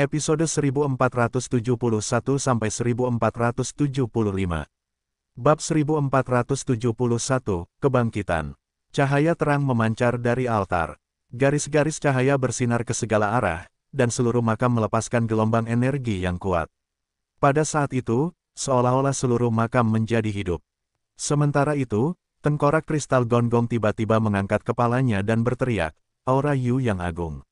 Episode 1471 sampai 1475. Bab 1471, Kebangkitan. Cahaya terang memancar dari altar. Garis-garis cahaya bersinar ke segala arah, dan seluruh makam melepaskan gelombang energi yang kuat. Pada saat itu, seolah-olah seluruh makam menjadi hidup. Sementara itu, tengkorak kristal gonggong tiba-tiba mengangkat kepalanya dan berteriak, aura Yu yang agung.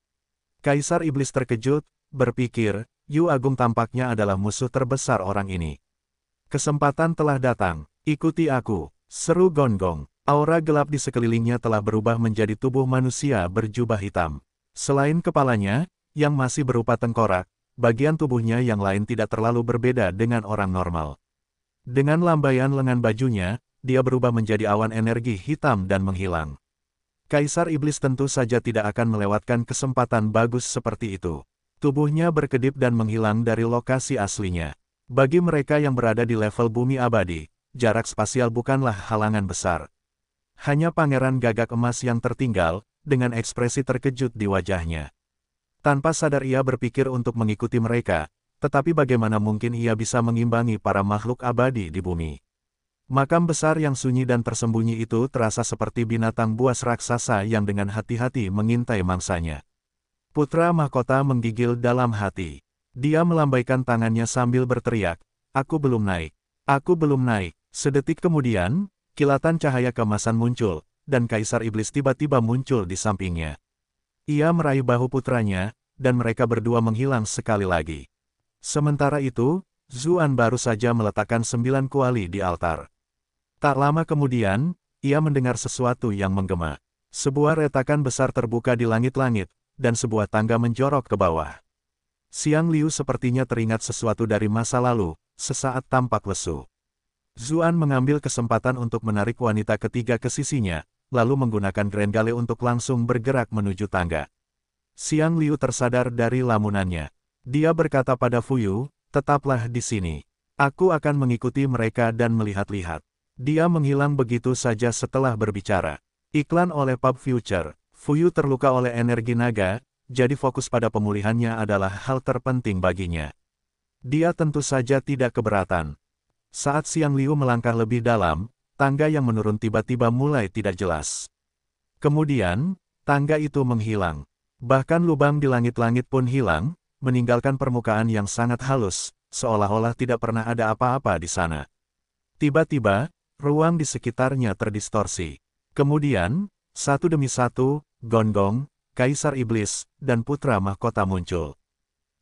Kaisar Iblis terkejut, Berpikir, Yu Agung tampaknya adalah musuh terbesar orang ini. Kesempatan telah datang, ikuti aku, seru Gonggong. Aura gelap di sekelilingnya telah berubah menjadi tubuh manusia berjubah hitam. Selain kepalanya, yang masih berupa tengkorak, bagian tubuhnya yang lain tidak terlalu berbeda dengan orang normal. Dengan lambaian lengan bajunya, dia berubah menjadi awan energi hitam dan menghilang. Kaisar Iblis tentu saja tidak akan melewatkan kesempatan bagus seperti itu. Tubuhnya berkedip dan menghilang dari lokasi aslinya. Bagi mereka yang berada di level bumi abadi, jarak spasial bukanlah halangan besar. Hanya pangeran gagak emas yang tertinggal, dengan ekspresi terkejut di wajahnya. Tanpa sadar ia berpikir untuk mengikuti mereka, tetapi bagaimana mungkin ia bisa mengimbangi para makhluk abadi di bumi. Makam besar yang sunyi dan tersembunyi itu terasa seperti binatang buas raksasa yang dengan hati-hati mengintai mangsanya. Putra mahkota menggigil dalam hati. Dia melambaikan tangannya sambil berteriak, Aku belum naik. Aku belum naik. Sedetik kemudian, kilatan cahaya kemasan muncul, dan Kaisar Iblis tiba-tiba muncul di sampingnya. Ia meraih bahu putranya, dan mereka berdua menghilang sekali lagi. Sementara itu, Zuan baru saja meletakkan sembilan kuali di altar. Tak lama kemudian, ia mendengar sesuatu yang menggema. Sebuah retakan besar terbuka di langit-langit, dan sebuah tangga menjorok ke bawah. Siang Liu sepertinya teringat sesuatu dari masa lalu, sesaat tampak lesu. Zuan mengambil kesempatan untuk menarik wanita ketiga ke sisinya, lalu menggunakan Grand Gale untuk langsung bergerak menuju tangga. Siang Liu tersadar dari lamunannya. Dia berkata pada Fuyu, tetaplah di sini. Aku akan mengikuti mereka dan melihat-lihat. Dia menghilang begitu saja setelah berbicara. Iklan oleh Pub Future. Fuyu terluka oleh energi naga, jadi fokus pada pemulihannya adalah hal terpenting baginya. Dia tentu saja tidak keberatan. Saat Siang Liu melangkah lebih dalam, tangga yang menurun tiba-tiba mulai tidak jelas. Kemudian, tangga itu menghilang. Bahkan lubang di langit-langit pun hilang, meninggalkan permukaan yang sangat halus, seolah-olah tidak pernah ada apa-apa di sana. Tiba-tiba, ruang di sekitarnya terdistorsi. Kemudian, satu demi satu, Gonggong, Kaisar Iblis, dan Putra Mahkota muncul.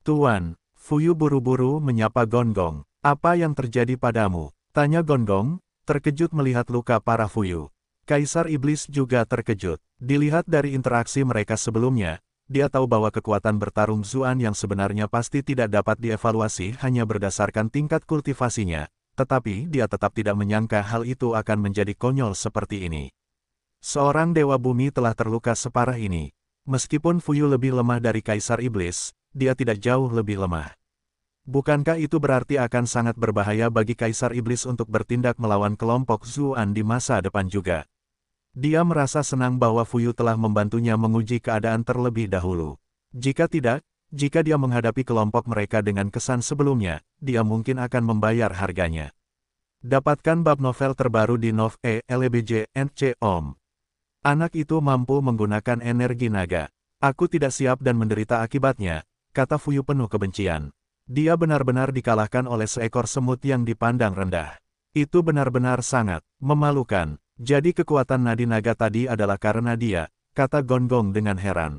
Tuan, Fuyu buru-buru menyapa Gonggong. Apa yang terjadi padamu? Tanya Gonggong, terkejut melihat luka parah Fuyu. Kaisar Iblis juga terkejut. Dilihat dari interaksi mereka sebelumnya, dia tahu bahwa kekuatan bertarung Zuan yang sebenarnya pasti tidak dapat dievaluasi hanya berdasarkan tingkat kultivasinya, tetapi dia tetap tidak menyangka hal itu akan menjadi konyol seperti ini. Seorang dewa bumi telah terluka separah ini. Meskipun Fuyu lebih lemah dari Kaisar Iblis, dia tidak jauh lebih lemah. Bukankah itu berarti akan sangat berbahaya bagi Kaisar Iblis untuk bertindak melawan kelompok Zuan di masa depan juga? Dia merasa senang bahwa Fuyu telah membantunya menguji keadaan terlebih dahulu. Jika tidak, jika dia menghadapi kelompok mereka dengan kesan sebelumnya, dia mungkin akan membayar harganya. Dapatkan bab novel terbaru di Nov E. LBJ NC Om. Anak itu mampu menggunakan energi naga. Aku tidak siap dan menderita akibatnya, kata Fuyu penuh kebencian. Dia benar-benar dikalahkan oleh seekor semut yang dipandang rendah. Itu benar-benar sangat memalukan. Jadi kekuatan nadi naga tadi adalah karena dia, kata Gonggong dengan heran.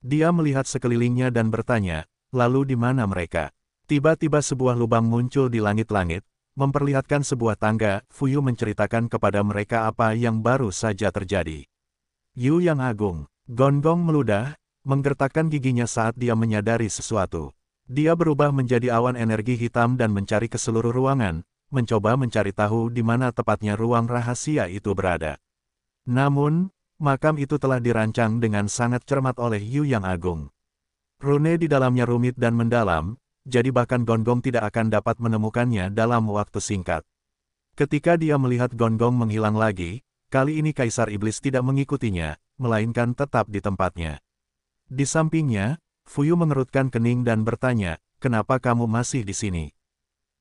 Dia melihat sekelilingnya dan bertanya, lalu di mana mereka? Tiba-tiba sebuah lubang muncul di langit-langit, Memperlihatkan sebuah tangga, Fuyu menceritakan kepada mereka apa yang baru saja terjadi. Yu yang agung, gonggong meludah, menggertakkan giginya saat dia menyadari sesuatu. Dia berubah menjadi awan energi hitam dan mencari ke seluruh ruangan, mencoba mencari tahu di mana tepatnya ruang rahasia itu berada. Namun, makam itu telah dirancang dengan sangat cermat oleh Yu Yang Agung. Rune di dalamnya rumit dan mendalam, jadi bahkan Gonggong tidak akan dapat menemukannya dalam waktu singkat. Ketika dia melihat Gonggong menghilang lagi, kali ini Kaisar Iblis tidak mengikutinya, melainkan tetap di tempatnya. Di sampingnya, Fuyu mengerutkan kening dan bertanya, kenapa kamu masih di sini?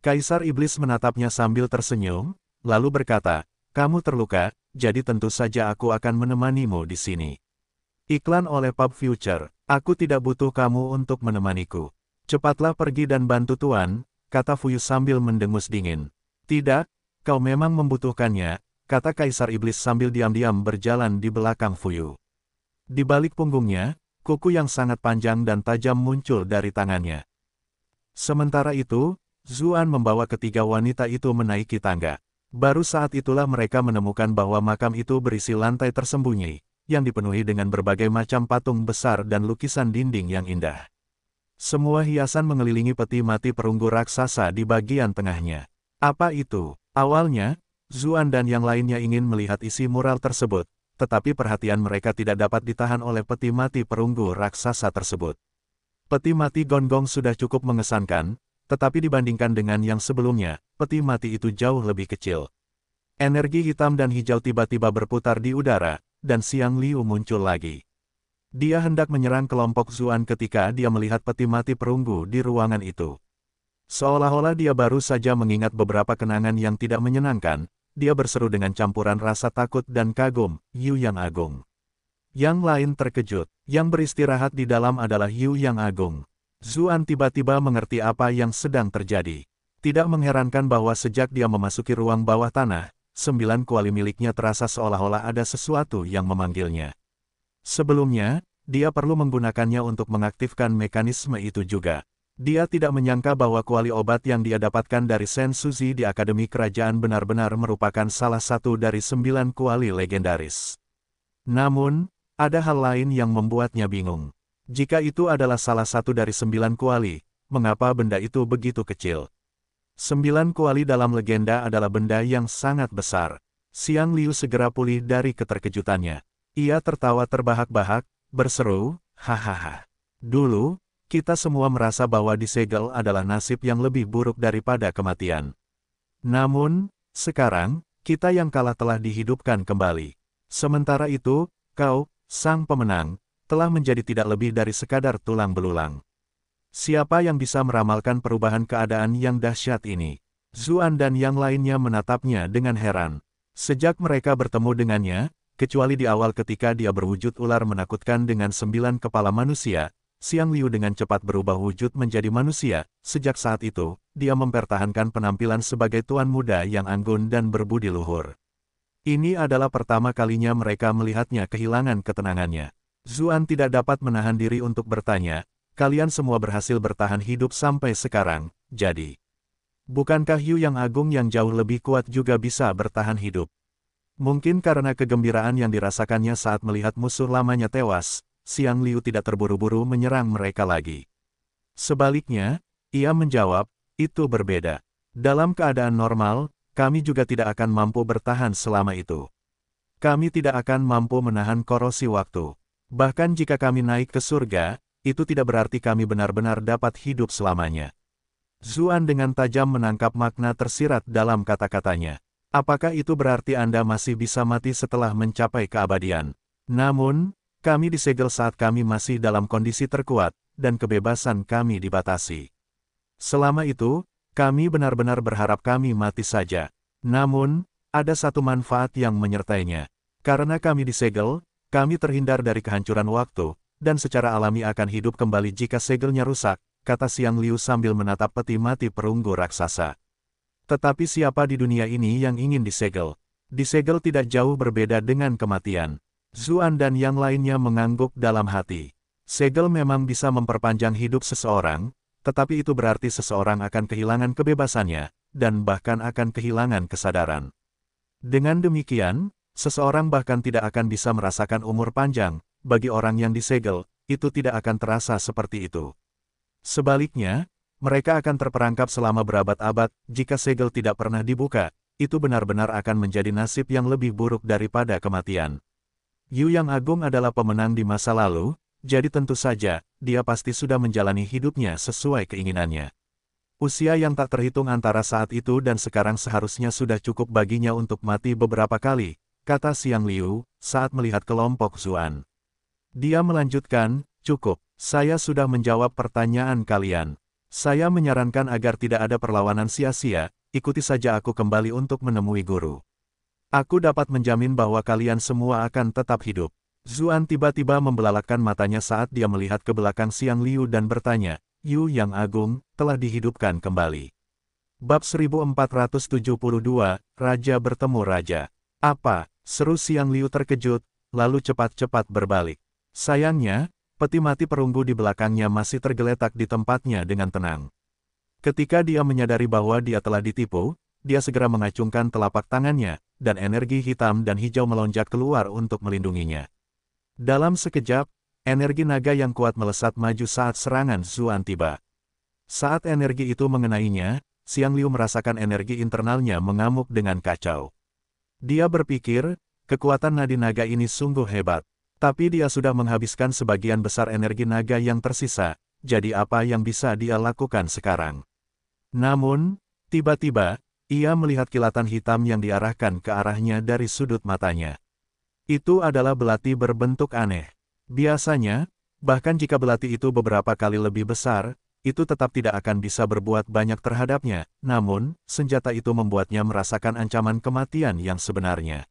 Kaisar Iblis menatapnya sambil tersenyum, lalu berkata, kamu terluka, jadi tentu saja aku akan menemanimu di sini. Iklan oleh Pub Future, aku tidak butuh kamu untuk menemaniku. Cepatlah pergi dan bantu Tuan, kata Fuyu sambil mendengus dingin. Tidak, kau memang membutuhkannya, kata Kaisar Iblis sambil diam-diam berjalan di belakang Fuyu. Di balik punggungnya, kuku yang sangat panjang dan tajam muncul dari tangannya. Sementara itu, Zuan membawa ketiga wanita itu menaiki tangga. Baru saat itulah mereka menemukan bahwa makam itu berisi lantai tersembunyi, yang dipenuhi dengan berbagai macam patung besar dan lukisan dinding yang indah. Semua hiasan mengelilingi peti mati perunggu raksasa di bagian tengahnya. Apa itu? Awalnya, Zuan dan yang lainnya ingin melihat isi mural tersebut, tetapi perhatian mereka tidak dapat ditahan oleh peti mati perunggu raksasa tersebut. Peti mati gonggong sudah cukup mengesankan, tetapi dibandingkan dengan yang sebelumnya, peti mati itu jauh lebih kecil. Energi hitam dan hijau tiba-tiba berputar di udara, dan Siang Liu muncul lagi. Dia hendak menyerang kelompok Zuan ketika dia melihat peti mati perunggu di ruangan itu. Seolah-olah dia baru saja mengingat beberapa kenangan yang tidak menyenangkan, dia berseru dengan campuran rasa takut dan kagum, Yu Yang Agung. Yang lain terkejut, yang beristirahat di dalam adalah Yu Yang Agung. Zuan tiba-tiba mengerti apa yang sedang terjadi. Tidak mengherankan bahwa sejak dia memasuki ruang bawah tanah, sembilan kuali miliknya terasa seolah-olah ada sesuatu yang memanggilnya. Sebelumnya, dia perlu menggunakannya untuk mengaktifkan mekanisme itu juga. Dia tidak menyangka bahwa kuali obat yang dia dapatkan dari Sen Suzy di Akademi Kerajaan benar-benar merupakan salah satu dari sembilan kuali legendaris. Namun, ada hal lain yang membuatnya bingung. Jika itu adalah salah satu dari sembilan kuali, mengapa benda itu begitu kecil? Sembilan kuali dalam legenda adalah benda yang sangat besar. Siang Liu segera pulih dari keterkejutannya. Ia tertawa terbahak-bahak, berseru, hahaha. Dulu, kita semua merasa bahwa disegel adalah nasib yang lebih buruk daripada kematian. Namun, sekarang, kita yang kalah telah dihidupkan kembali. Sementara itu, kau, sang pemenang, telah menjadi tidak lebih dari sekadar tulang belulang. Siapa yang bisa meramalkan perubahan keadaan yang dahsyat ini? Zuan dan yang lainnya menatapnya dengan heran. Sejak mereka bertemu dengannya, kecuali di awal ketika dia berwujud ular menakutkan dengan sembilan kepala manusia, Siang Liu dengan cepat berubah wujud menjadi manusia, sejak saat itu, dia mempertahankan penampilan sebagai tuan muda yang anggun dan berbudi luhur. Ini adalah pertama kalinya mereka melihatnya kehilangan ketenangannya. Zuan tidak dapat menahan diri untuk bertanya, kalian semua berhasil bertahan hidup sampai sekarang, jadi. Bukankah Yu yang agung yang jauh lebih kuat juga bisa bertahan hidup? Mungkin karena kegembiraan yang dirasakannya saat melihat musuh lamanya tewas, Siang Liu tidak terburu-buru menyerang mereka lagi. Sebaliknya, ia menjawab, itu berbeda. Dalam keadaan normal, kami juga tidak akan mampu bertahan selama itu. Kami tidak akan mampu menahan korosi waktu. Bahkan jika kami naik ke surga, itu tidak berarti kami benar-benar dapat hidup selamanya. Zuan dengan tajam menangkap makna tersirat dalam kata-katanya. Apakah itu berarti Anda masih bisa mati setelah mencapai keabadian? Namun, kami disegel saat kami masih dalam kondisi terkuat, dan kebebasan kami dibatasi. Selama itu, kami benar-benar berharap kami mati saja. Namun, ada satu manfaat yang menyertainya. Karena kami disegel, kami terhindar dari kehancuran waktu, dan secara alami akan hidup kembali jika segelnya rusak, kata Siang Liu sambil menatap peti mati perunggu raksasa. Tetapi siapa di dunia ini yang ingin disegel? Disegel tidak jauh berbeda dengan kematian. Zuan dan yang lainnya mengangguk dalam hati. Segel memang bisa memperpanjang hidup seseorang, tetapi itu berarti seseorang akan kehilangan kebebasannya, dan bahkan akan kehilangan kesadaran. Dengan demikian, seseorang bahkan tidak akan bisa merasakan umur panjang, bagi orang yang disegel, itu tidak akan terasa seperti itu. Sebaliknya, mereka akan terperangkap selama berabad-abad, jika segel tidak pernah dibuka, itu benar-benar akan menjadi nasib yang lebih buruk daripada kematian. Yu Yang Agung adalah pemenang di masa lalu, jadi tentu saja, dia pasti sudah menjalani hidupnya sesuai keinginannya. Usia yang tak terhitung antara saat itu dan sekarang seharusnya sudah cukup baginya untuk mati beberapa kali, kata Siang Liu, saat melihat kelompok Zuan. Dia melanjutkan, cukup, saya sudah menjawab pertanyaan kalian. Saya menyarankan agar tidak ada perlawanan sia-sia, ikuti saja aku kembali untuk menemui guru. Aku dapat menjamin bahwa kalian semua akan tetap hidup. Zuan tiba-tiba membelalakan matanya saat dia melihat ke belakang Siang Liu dan bertanya, Yu Yang Agung, telah dihidupkan kembali. Bab 1472, Raja bertemu Raja. Apa? Seru Siang Liu terkejut, lalu cepat-cepat berbalik. Sayangnya, peti mati perunggu di belakangnya masih tergeletak di tempatnya dengan tenang. Ketika dia menyadari bahwa dia telah ditipu, dia segera mengacungkan telapak tangannya, dan energi hitam dan hijau melonjak keluar untuk melindunginya. Dalam sekejap, energi naga yang kuat melesat maju saat serangan Zuan tiba. Saat energi itu mengenainya, Siang Liu merasakan energi internalnya mengamuk dengan kacau. Dia berpikir, kekuatan nadi naga ini sungguh hebat. Tapi dia sudah menghabiskan sebagian besar energi naga yang tersisa, jadi apa yang bisa dia lakukan sekarang? Namun, tiba-tiba, ia melihat kilatan hitam yang diarahkan ke arahnya dari sudut matanya. Itu adalah belati berbentuk aneh. Biasanya, bahkan jika belati itu beberapa kali lebih besar, itu tetap tidak akan bisa berbuat banyak terhadapnya, namun, senjata itu membuatnya merasakan ancaman kematian yang sebenarnya.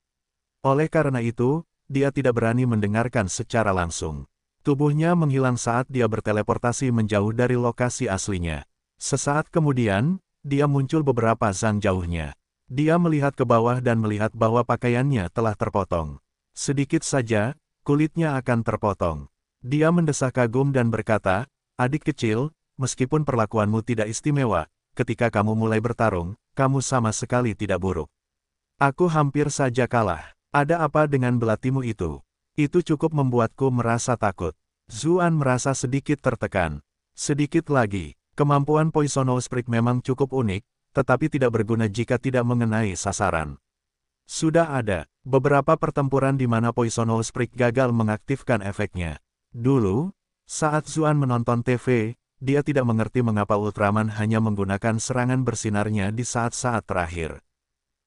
Oleh karena itu, dia tidak berani mendengarkan secara langsung. Tubuhnya menghilang saat dia berteleportasi menjauh dari lokasi aslinya. Sesaat kemudian, dia muncul beberapa zang jauhnya. Dia melihat ke bawah dan melihat bahwa pakaiannya telah terpotong. Sedikit saja, kulitnya akan terpotong. Dia mendesah kagum dan berkata, Adik kecil, meskipun perlakuanmu tidak istimewa, ketika kamu mulai bertarung, kamu sama sekali tidak buruk. Aku hampir saja kalah. Ada apa dengan belatimu itu? Itu cukup membuatku merasa takut. Zuan merasa sedikit tertekan. Sedikit lagi, kemampuan Poisonous Prick memang cukup unik, tetapi tidak berguna jika tidak mengenai sasaran. Sudah ada beberapa pertempuran di mana Poisonous Prick gagal mengaktifkan efeknya. Dulu, saat Zuan menonton TV, dia tidak mengerti mengapa Ultraman hanya menggunakan serangan bersinarnya di saat-saat terakhir.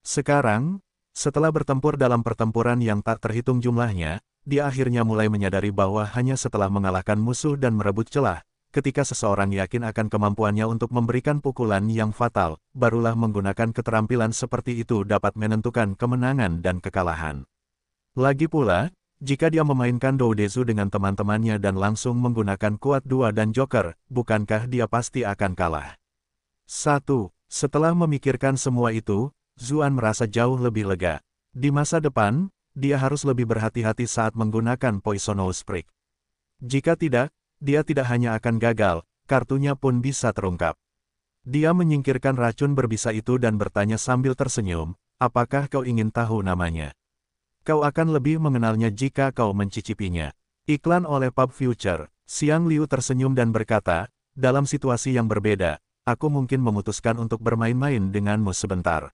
Sekarang, setelah bertempur dalam pertempuran yang tak terhitung jumlahnya, dia akhirnya mulai menyadari bahwa hanya setelah mengalahkan musuh dan merebut celah, ketika seseorang yakin akan kemampuannya untuk memberikan pukulan yang fatal, barulah menggunakan keterampilan seperti itu dapat menentukan kemenangan dan kekalahan. Lagi pula, jika dia memainkan Doudezu dengan teman-temannya dan langsung menggunakan kuat dua dan joker, bukankah dia pasti akan kalah? 1. Setelah memikirkan semua itu, Zuan merasa jauh lebih lega. Di masa depan, dia harus lebih berhati-hati saat menggunakan Poisonous Sprig. Jika tidak, dia tidak hanya akan gagal, kartunya pun bisa terungkap. Dia menyingkirkan racun berbisa itu dan bertanya sambil tersenyum, apakah kau ingin tahu namanya? Kau akan lebih mengenalnya jika kau mencicipinya. Iklan oleh Pub Future, Siang Liu tersenyum dan berkata, dalam situasi yang berbeda, aku mungkin memutuskan untuk bermain-main denganmu sebentar.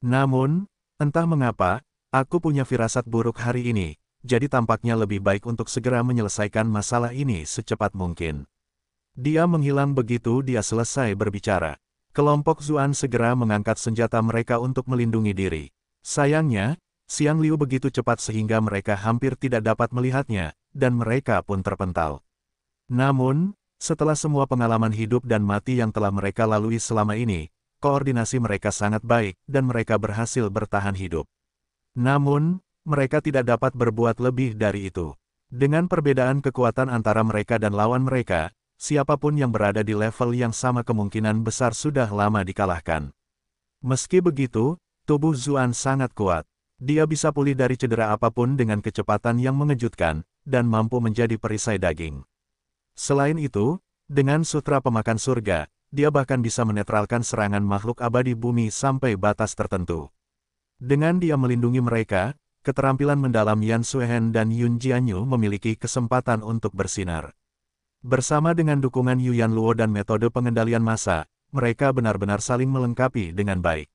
Namun, entah mengapa, aku punya firasat buruk hari ini, jadi tampaknya lebih baik untuk segera menyelesaikan masalah ini secepat mungkin. Dia menghilang begitu dia selesai berbicara. Kelompok Zuan segera mengangkat senjata mereka untuk melindungi diri. Sayangnya, Siang Liu begitu cepat sehingga mereka hampir tidak dapat melihatnya, dan mereka pun terpental. Namun, setelah semua pengalaman hidup dan mati yang telah mereka lalui selama ini, koordinasi mereka sangat baik, dan mereka berhasil bertahan hidup. Namun, mereka tidak dapat berbuat lebih dari itu. Dengan perbedaan kekuatan antara mereka dan lawan mereka, siapapun yang berada di level yang sama kemungkinan besar sudah lama dikalahkan. Meski begitu, tubuh Zuan sangat kuat. Dia bisa pulih dari cedera apapun dengan kecepatan yang mengejutkan, dan mampu menjadi perisai daging. Selain itu, dengan sutra pemakan surga, dia bahkan bisa menetralkan serangan makhluk abadi bumi sampai batas tertentu. Dengan dia melindungi mereka, keterampilan mendalam Yan Suehen dan Yun Jianyu memiliki kesempatan untuk bersinar. Bersama dengan dukungan Yuan Luo dan metode pengendalian massa, mereka benar-benar saling melengkapi dengan baik.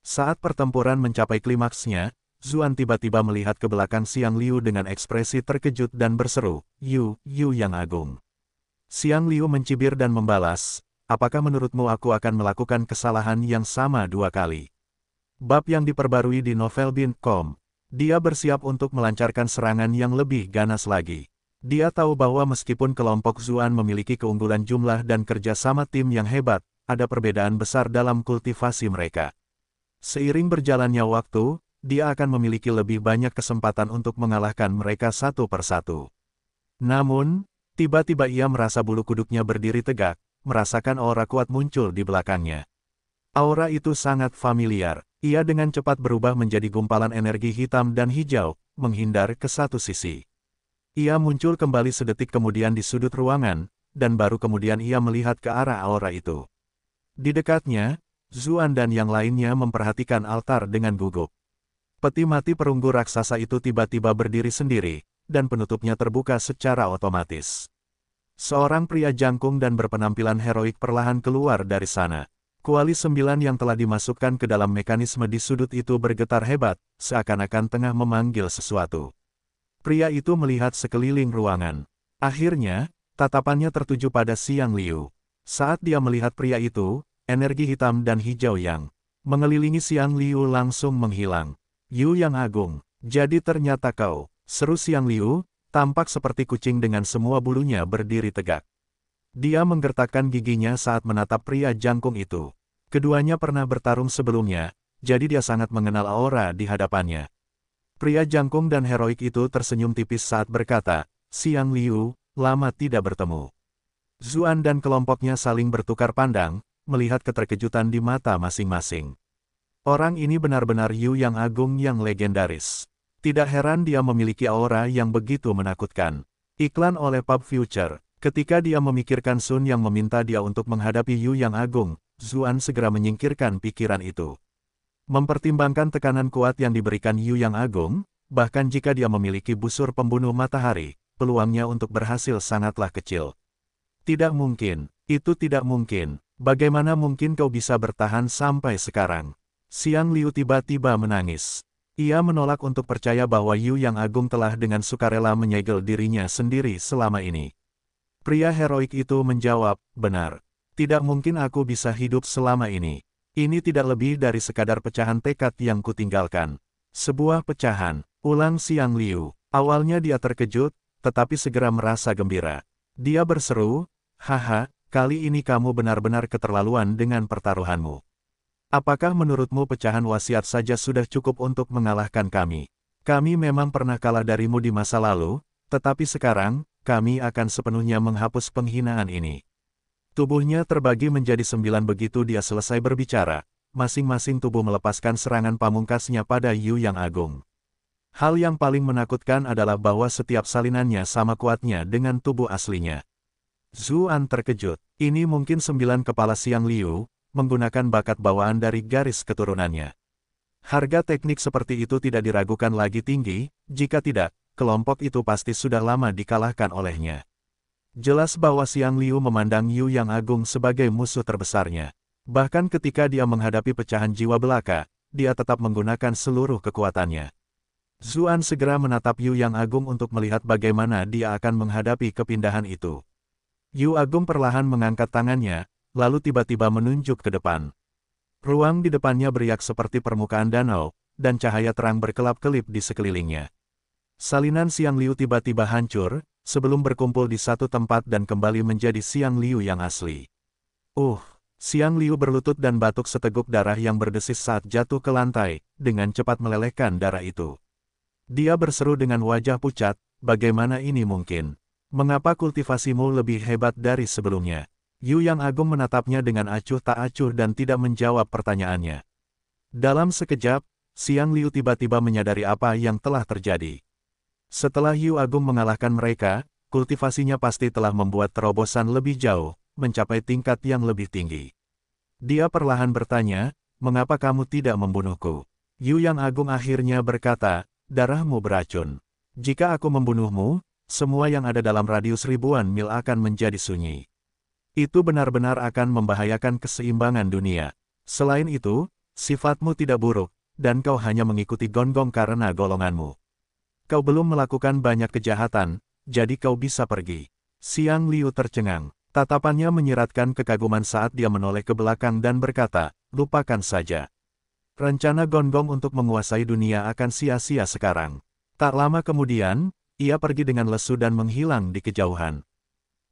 Saat pertempuran mencapai klimaksnya, Zuan tiba-tiba melihat ke belakang Siang Liu dengan ekspresi terkejut dan berseru, Yu, Yu yang agung. Siang Liu mencibir dan membalas, apakah menurutmu aku akan melakukan kesalahan yang sama dua kali? Bab yang diperbarui di novel dia bersiap untuk melancarkan serangan yang lebih ganas lagi. Dia tahu bahwa meskipun kelompok Zuan memiliki keunggulan jumlah dan kerja sama tim yang hebat, ada perbedaan besar dalam kultivasi mereka. Seiring berjalannya waktu, dia akan memiliki lebih banyak kesempatan untuk mengalahkan mereka satu persatu. Namun, tiba-tiba ia merasa bulu kuduknya berdiri tegak, merasakan aura kuat muncul di belakangnya. Aura itu sangat familiar, ia dengan cepat berubah menjadi gumpalan energi hitam dan hijau, menghindar ke satu sisi. Ia muncul kembali sedetik kemudian di sudut ruangan, dan baru kemudian ia melihat ke arah aura itu. Di dekatnya, Zuan dan yang lainnya memperhatikan altar dengan gugup. Peti mati perunggu raksasa itu tiba-tiba berdiri sendiri, dan penutupnya terbuka secara otomatis. Seorang pria jangkung dan berpenampilan heroik perlahan keluar dari sana. Kuali sembilan yang telah dimasukkan ke dalam mekanisme di sudut itu bergetar hebat, seakan-akan tengah memanggil sesuatu. Pria itu melihat sekeliling ruangan. Akhirnya, tatapannya tertuju pada Siang Liu. Saat dia melihat pria itu, energi hitam dan hijau yang mengelilingi Siang Liu langsung menghilang. Yu yang agung, jadi ternyata kau, seru Siang Liu, tampak seperti kucing dengan semua bulunya berdiri tegak. Dia menggertakkan giginya saat menatap pria jangkung itu. Keduanya pernah bertarung sebelumnya, jadi dia sangat mengenal aura di hadapannya. Pria jangkung dan heroik itu tersenyum tipis saat berkata, Siang Liu, lama tidak bertemu. Zuan dan kelompoknya saling bertukar pandang, melihat keterkejutan di mata masing-masing. Orang ini benar-benar Yu yang agung yang legendaris. Tidak heran dia memiliki aura yang begitu menakutkan. Iklan oleh Pub Future. Ketika dia memikirkan Sun yang meminta dia untuk menghadapi Yu yang agung, Zuan segera menyingkirkan pikiran itu. Mempertimbangkan tekanan kuat yang diberikan Yu yang agung, bahkan jika dia memiliki busur pembunuh matahari, peluangnya untuk berhasil sangatlah kecil. Tidak mungkin, itu tidak mungkin. Bagaimana mungkin kau bisa bertahan sampai sekarang? Siang Liu tiba-tiba menangis. Ia menolak untuk percaya bahwa Yu Yang Agung telah dengan sukarela menyegel dirinya sendiri selama ini. Pria heroik itu menjawab, benar. Tidak mungkin aku bisa hidup selama ini. Ini tidak lebih dari sekadar pecahan tekad yang kutinggalkan. Sebuah pecahan, ulang Siang Liu. Awalnya dia terkejut, tetapi segera merasa gembira. Dia berseru, haha, kali ini kamu benar-benar keterlaluan dengan pertaruhanmu. Apakah menurutmu pecahan wasiat saja sudah cukup untuk mengalahkan kami? Kami memang pernah kalah darimu di masa lalu, tetapi sekarang, kami akan sepenuhnya menghapus penghinaan ini. Tubuhnya terbagi menjadi sembilan begitu dia selesai berbicara, masing-masing tubuh melepaskan serangan pamungkasnya pada Yu Yang Agung. Hal yang paling menakutkan adalah bahwa setiap salinannya sama kuatnya dengan tubuh aslinya. Zuan terkejut, ini mungkin sembilan kepala siang Liu, menggunakan bakat bawaan dari garis keturunannya. Harga teknik seperti itu tidak diragukan lagi tinggi, jika tidak, kelompok itu pasti sudah lama dikalahkan olehnya. Jelas bahwa siang Liu memandang Yu Yang Agung sebagai musuh terbesarnya. Bahkan ketika dia menghadapi pecahan jiwa belaka, dia tetap menggunakan seluruh kekuatannya. Zuan segera menatap Yu Yang Agung untuk melihat bagaimana dia akan menghadapi kepindahan itu. Yu Agung perlahan mengangkat tangannya, lalu tiba-tiba menunjuk ke depan. Ruang di depannya beriak seperti permukaan danau, dan cahaya terang berkelap-kelip di sekelilingnya. Salinan Siang Liu tiba-tiba hancur, sebelum berkumpul di satu tempat dan kembali menjadi Siang Liu yang asli. Uh, Siang Liu berlutut dan batuk seteguk darah yang berdesis saat jatuh ke lantai, dengan cepat melelehkan darah itu. Dia berseru dengan wajah pucat, bagaimana ini mungkin? Mengapa kultivasimu lebih hebat dari sebelumnya? Yu Yang Agung menatapnya dengan acuh tak acuh dan tidak menjawab pertanyaannya. Dalam sekejap, Siang Liu tiba-tiba menyadari apa yang telah terjadi. Setelah Yu Agung mengalahkan mereka, kultivasinya pasti telah membuat terobosan lebih jauh, mencapai tingkat yang lebih tinggi. Dia perlahan bertanya, mengapa kamu tidak membunuhku? Yu Yang Agung akhirnya berkata, darahmu beracun. Jika aku membunuhmu, semua yang ada dalam radius ribuan mil akan menjadi sunyi. Itu benar-benar akan membahayakan keseimbangan dunia. Selain itu, sifatmu tidak buruk, dan kau hanya mengikuti gonggong karena golonganmu. Kau belum melakukan banyak kejahatan, jadi kau bisa pergi. Siang Liu tercengang. Tatapannya menyiratkan kekaguman saat dia menoleh ke belakang dan berkata, lupakan saja. Rencana Gonggong untuk menguasai dunia akan sia-sia sekarang. Tak lama kemudian, ia pergi dengan lesu dan menghilang di kejauhan.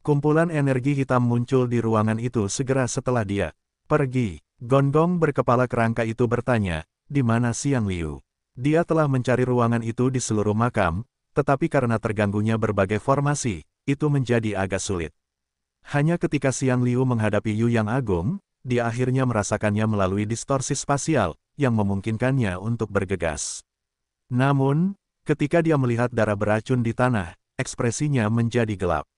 Kumpulan energi hitam muncul di ruangan itu segera setelah dia pergi. Gonggong berkepala kerangka itu bertanya, di mana Siang Liu? Dia telah mencari ruangan itu di seluruh makam, tetapi karena terganggunya berbagai formasi, itu menjadi agak sulit. Hanya ketika Siang Liu menghadapi Yu Yang Agung, dia akhirnya merasakannya melalui distorsi spasial, yang memungkinkannya untuk bergegas. Namun, ketika dia melihat darah beracun di tanah, ekspresinya menjadi gelap.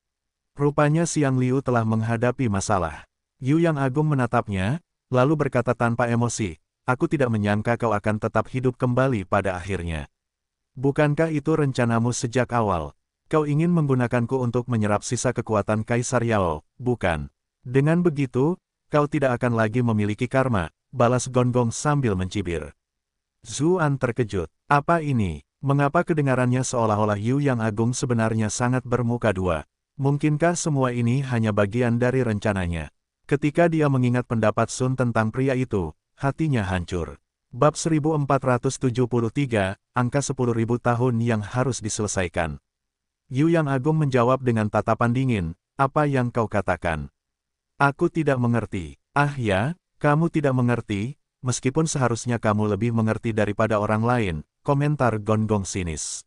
Rupanya Siang Liu telah menghadapi masalah. Yu Yang Agung menatapnya, lalu berkata tanpa emosi, aku tidak menyangka kau akan tetap hidup kembali pada akhirnya. Bukankah itu rencanamu sejak awal? Kau ingin menggunakanku untuk menyerap sisa kekuatan Kaisar Yao, bukan? Dengan begitu, kau tidak akan lagi memiliki karma, balas Gonggong sambil mencibir. Zuan terkejut. Apa ini? Mengapa kedengarannya seolah-olah Yu Yang Agung sebenarnya sangat bermuka dua? Mungkinkah semua ini hanya bagian dari rencananya? Ketika dia mengingat pendapat Sun tentang pria itu, hatinya hancur. Bab 1473, angka 10.000 tahun yang harus diselesaikan. Yu Yang Agung menjawab dengan tatapan dingin, apa yang kau katakan? Aku tidak mengerti. Ah ya, kamu tidak mengerti, meskipun seharusnya kamu lebih mengerti daripada orang lain, komentar Gonggong sinis.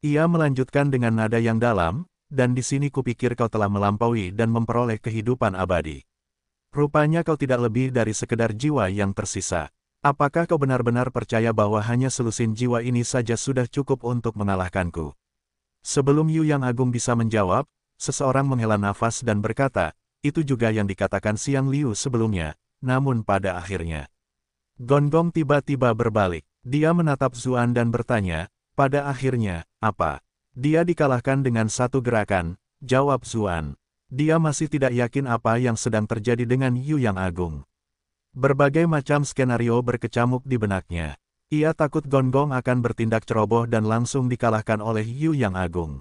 Ia melanjutkan dengan nada yang dalam, dan di sini kupikir kau telah melampaui dan memperoleh kehidupan abadi. Rupanya kau tidak lebih dari sekedar jiwa yang tersisa. Apakah kau benar-benar percaya bahwa hanya selusin jiwa ini saja sudah cukup untuk mengalahkanku? Sebelum Yu Yang Agung bisa menjawab, seseorang menghela nafas dan berkata, itu juga yang dikatakan Siang Liu sebelumnya, namun pada akhirnya. Gonggong tiba-tiba berbalik. Dia menatap Zuan dan bertanya, pada akhirnya, apa? Dia dikalahkan dengan satu gerakan, jawab Zuan. Dia masih tidak yakin apa yang sedang terjadi dengan Yu Yang Agung. Berbagai macam skenario berkecamuk di benaknya. Ia takut Gonggong akan bertindak ceroboh dan langsung dikalahkan oleh Yu Yang Agung.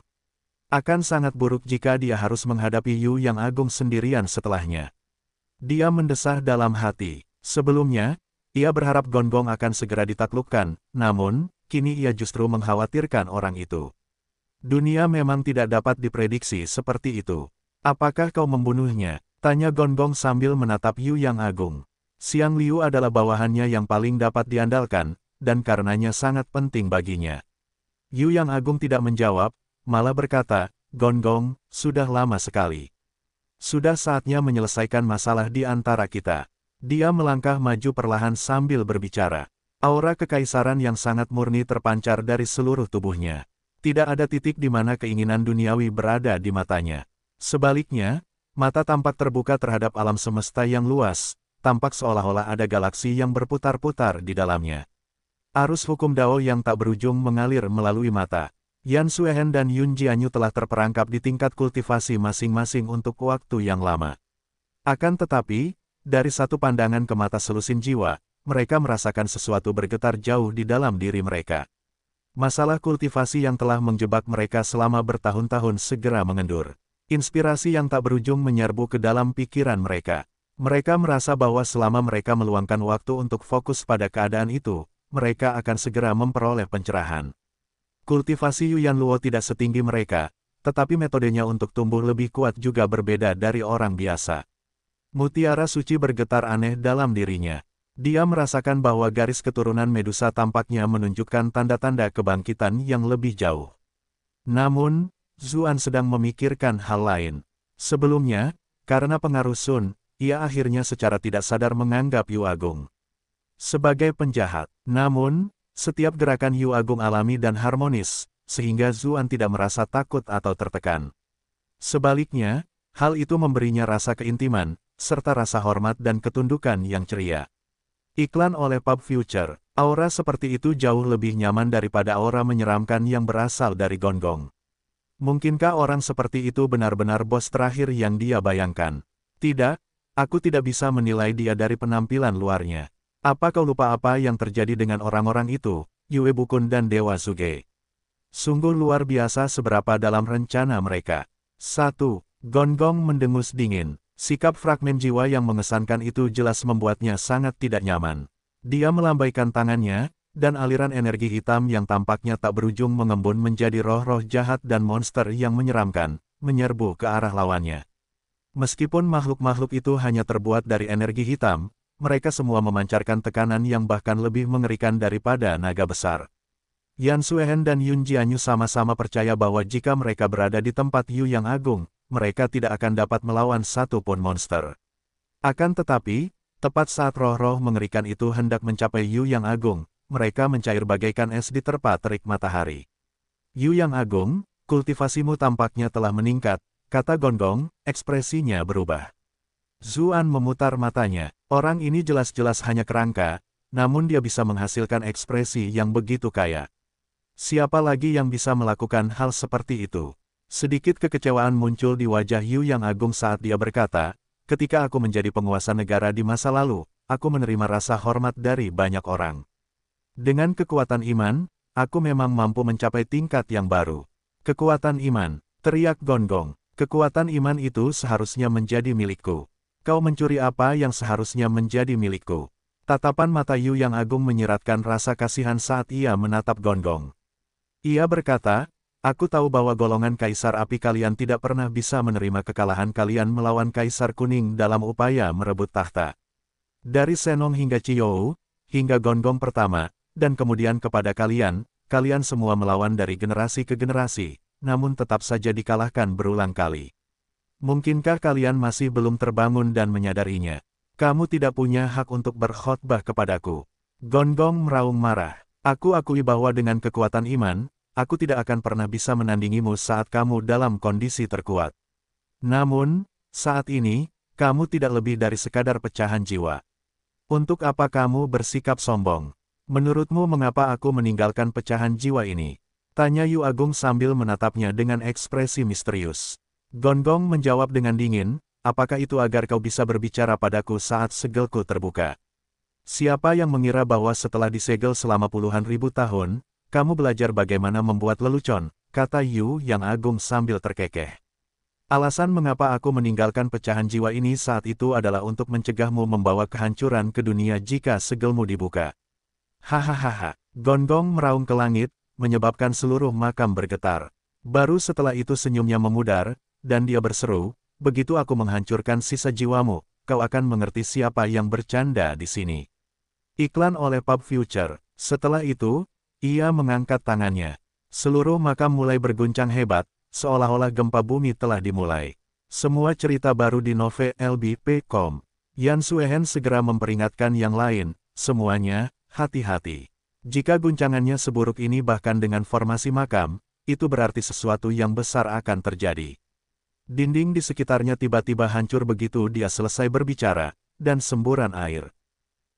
Akan sangat buruk jika dia harus menghadapi Yu Yang Agung sendirian setelahnya. Dia mendesah dalam hati. Sebelumnya, ia berharap Gonggong akan segera ditaklukkan, namun, kini ia justru mengkhawatirkan orang itu. Dunia memang tidak dapat diprediksi seperti itu. Apakah kau membunuhnya? Tanya Gonggong sambil menatap Yu Yang Agung. Siang Liu adalah bawahannya yang paling dapat diandalkan, dan karenanya sangat penting baginya. Yu Yang Agung tidak menjawab, malah berkata, Gonggong, sudah lama sekali. Sudah saatnya menyelesaikan masalah di antara kita. Dia melangkah maju perlahan sambil berbicara. Aura kekaisaran yang sangat murni terpancar dari seluruh tubuhnya. Tidak ada titik di mana keinginan duniawi berada di matanya. Sebaliknya, mata tampak terbuka terhadap alam semesta yang luas, tampak seolah-olah ada galaksi yang berputar-putar di dalamnya. Arus hukum Dao yang tak berujung mengalir melalui mata. Yan Suehen dan Yun Jianyu telah terperangkap di tingkat kultivasi masing-masing untuk waktu yang lama. Akan tetapi, dari satu pandangan ke mata selusin jiwa, mereka merasakan sesuatu bergetar jauh di dalam diri mereka. Masalah kultivasi yang telah menjebak mereka selama bertahun-tahun segera mengendur. Inspirasi yang tak berujung menyerbu ke dalam pikiran mereka. Mereka merasa bahwa selama mereka meluangkan waktu untuk fokus pada keadaan itu, mereka akan segera memperoleh pencerahan. Kultivasi Yuan Luo tidak setinggi mereka, tetapi metodenya untuk tumbuh lebih kuat juga berbeda dari orang biasa. Mutiara suci bergetar aneh dalam dirinya. Dia merasakan bahwa garis keturunan Medusa tampaknya menunjukkan tanda-tanda kebangkitan yang lebih jauh. Namun, Zuan sedang memikirkan hal lain. Sebelumnya, karena pengaruh Sun, ia akhirnya secara tidak sadar menganggap Yu Agung sebagai penjahat. Namun, setiap gerakan Yu Agung alami dan harmonis, sehingga Zuan tidak merasa takut atau tertekan. Sebaliknya, hal itu memberinya rasa keintiman, serta rasa hormat dan ketundukan yang ceria. Iklan oleh Pub Future, aura seperti itu jauh lebih nyaman daripada aura menyeramkan yang berasal dari gonggong. Mungkinkah orang seperti itu benar-benar bos terakhir yang dia bayangkan? Tidak, aku tidak bisa menilai dia dari penampilan luarnya. Apa kau lupa apa yang terjadi dengan orang-orang itu, Yue Bukun dan Dewa Suge? Sungguh luar biasa seberapa dalam rencana mereka. Satu, Gonggong mendengus dingin. Sikap fragmen jiwa yang mengesankan itu jelas membuatnya sangat tidak nyaman. Dia melambaikan tangannya, dan aliran energi hitam yang tampaknya tak berujung mengembun menjadi roh-roh jahat dan monster yang menyeramkan, menyerbu ke arah lawannya. Meskipun makhluk-makhluk itu hanya terbuat dari energi hitam, mereka semua memancarkan tekanan yang bahkan lebih mengerikan daripada naga besar. Yan Suehen dan Yun Jianyu sama-sama percaya bahwa jika mereka berada di tempat Yu Yang Agung, mereka tidak akan dapat melawan satu pun monster. Akan tetapi, tepat saat roh-roh mengerikan itu hendak mencapai Yu Yang Agung, mereka mencair bagaikan es di terpa terik matahari. Yu Yang Agung, kultivasimu tampaknya telah meningkat, kata Gonggong, ekspresinya berubah. Zuan memutar matanya, orang ini jelas-jelas hanya kerangka, namun dia bisa menghasilkan ekspresi yang begitu kaya. Siapa lagi yang bisa melakukan hal seperti itu? Sedikit kekecewaan muncul di wajah Yu yang agung saat dia berkata, ketika aku menjadi penguasa negara di masa lalu, aku menerima rasa hormat dari banyak orang. Dengan kekuatan iman, aku memang mampu mencapai tingkat yang baru. Kekuatan iman, teriak Gonggong, kekuatan iman itu seharusnya menjadi milikku. Kau mencuri apa yang seharusnya menjadi milikku. Tatapan mata Yu yang agung menyiratkan rasa kasihan saat ia menatap Gonggong. Ia berkata, Aku tahu bahwa golongan Kaisar Api kalian tidak pernah bisa menerima kekalahan kalian melawan Kaisar Kuning dalam upaya merebut tahta. Dari Senong hingga Chiyou, hingga Gonggong pertama, dan kemudian kepada kalian, kalian semua melawan dari generasi ke generasi, namun tetap saja dikalahkan berulang kali. Mungkinkah kalian masih belum terbangun dan menyadarinya? Kamu tidak punya hak untuk berkhotbah kepadaku. Gonggong meraung marah. Aku akui bahwa dengan kekuatan iman, aku tidak akan pernah bisa menandingimu saat kamu dalam kondisi terkuat. Namun, saat ini, kamu tidak lebih dari sekadar pecahan jiwa. Untuk apa kamu bersikap sombong? Menurutmu mengapa aku meninggalkan pecahan jiwa ini? Tanya Yu Agung sambil menatapnya dengan ekspresi misterius. Gonggong menjawab dengan dingin, apakah itu agar kau bisa berbicara padaku saat segelku terbuka? Siapa yang mengira bahwa setelah disegel selama puluhan ribu tahun, kamu belajar bagaimana membuat lelucon, kata Yu yang agung sambil terkekeh. Alasan mengapa aku meninggalkan pecahan jiwa ini saat itu adalah untuk mencegahmu membawa kehancuran ke dunia jika segelmu dibuka. Hahaha, Gonggong meraung ke langit, menyebabkan seluruh makam bergetar. Baru setelah itu senyumnya memudar, dan dia berseru, begitu aku menghancurkan sisa jiwamu, kau akan mengerti siapa yang bercanda di sini. Iklan oleh Pub Future. Setelah itu, ia mengangkat tangannya. Seluruh makam mulai berguncang hebat, seolah-olah gempa bumi telah dimulai. Semua cerita baru di novel LBP.com. Yan Suehen segera memperingatkan yang lain, semuanya, hati-hati. Jika guncangannya seburuk ini bahkan dengan formasi makam, itu berarti sesuatu yang besar akan terjadi. Dinding di sekitarnya tiba-tiba hancur begitu dia selesai berbicara, dan semburan air.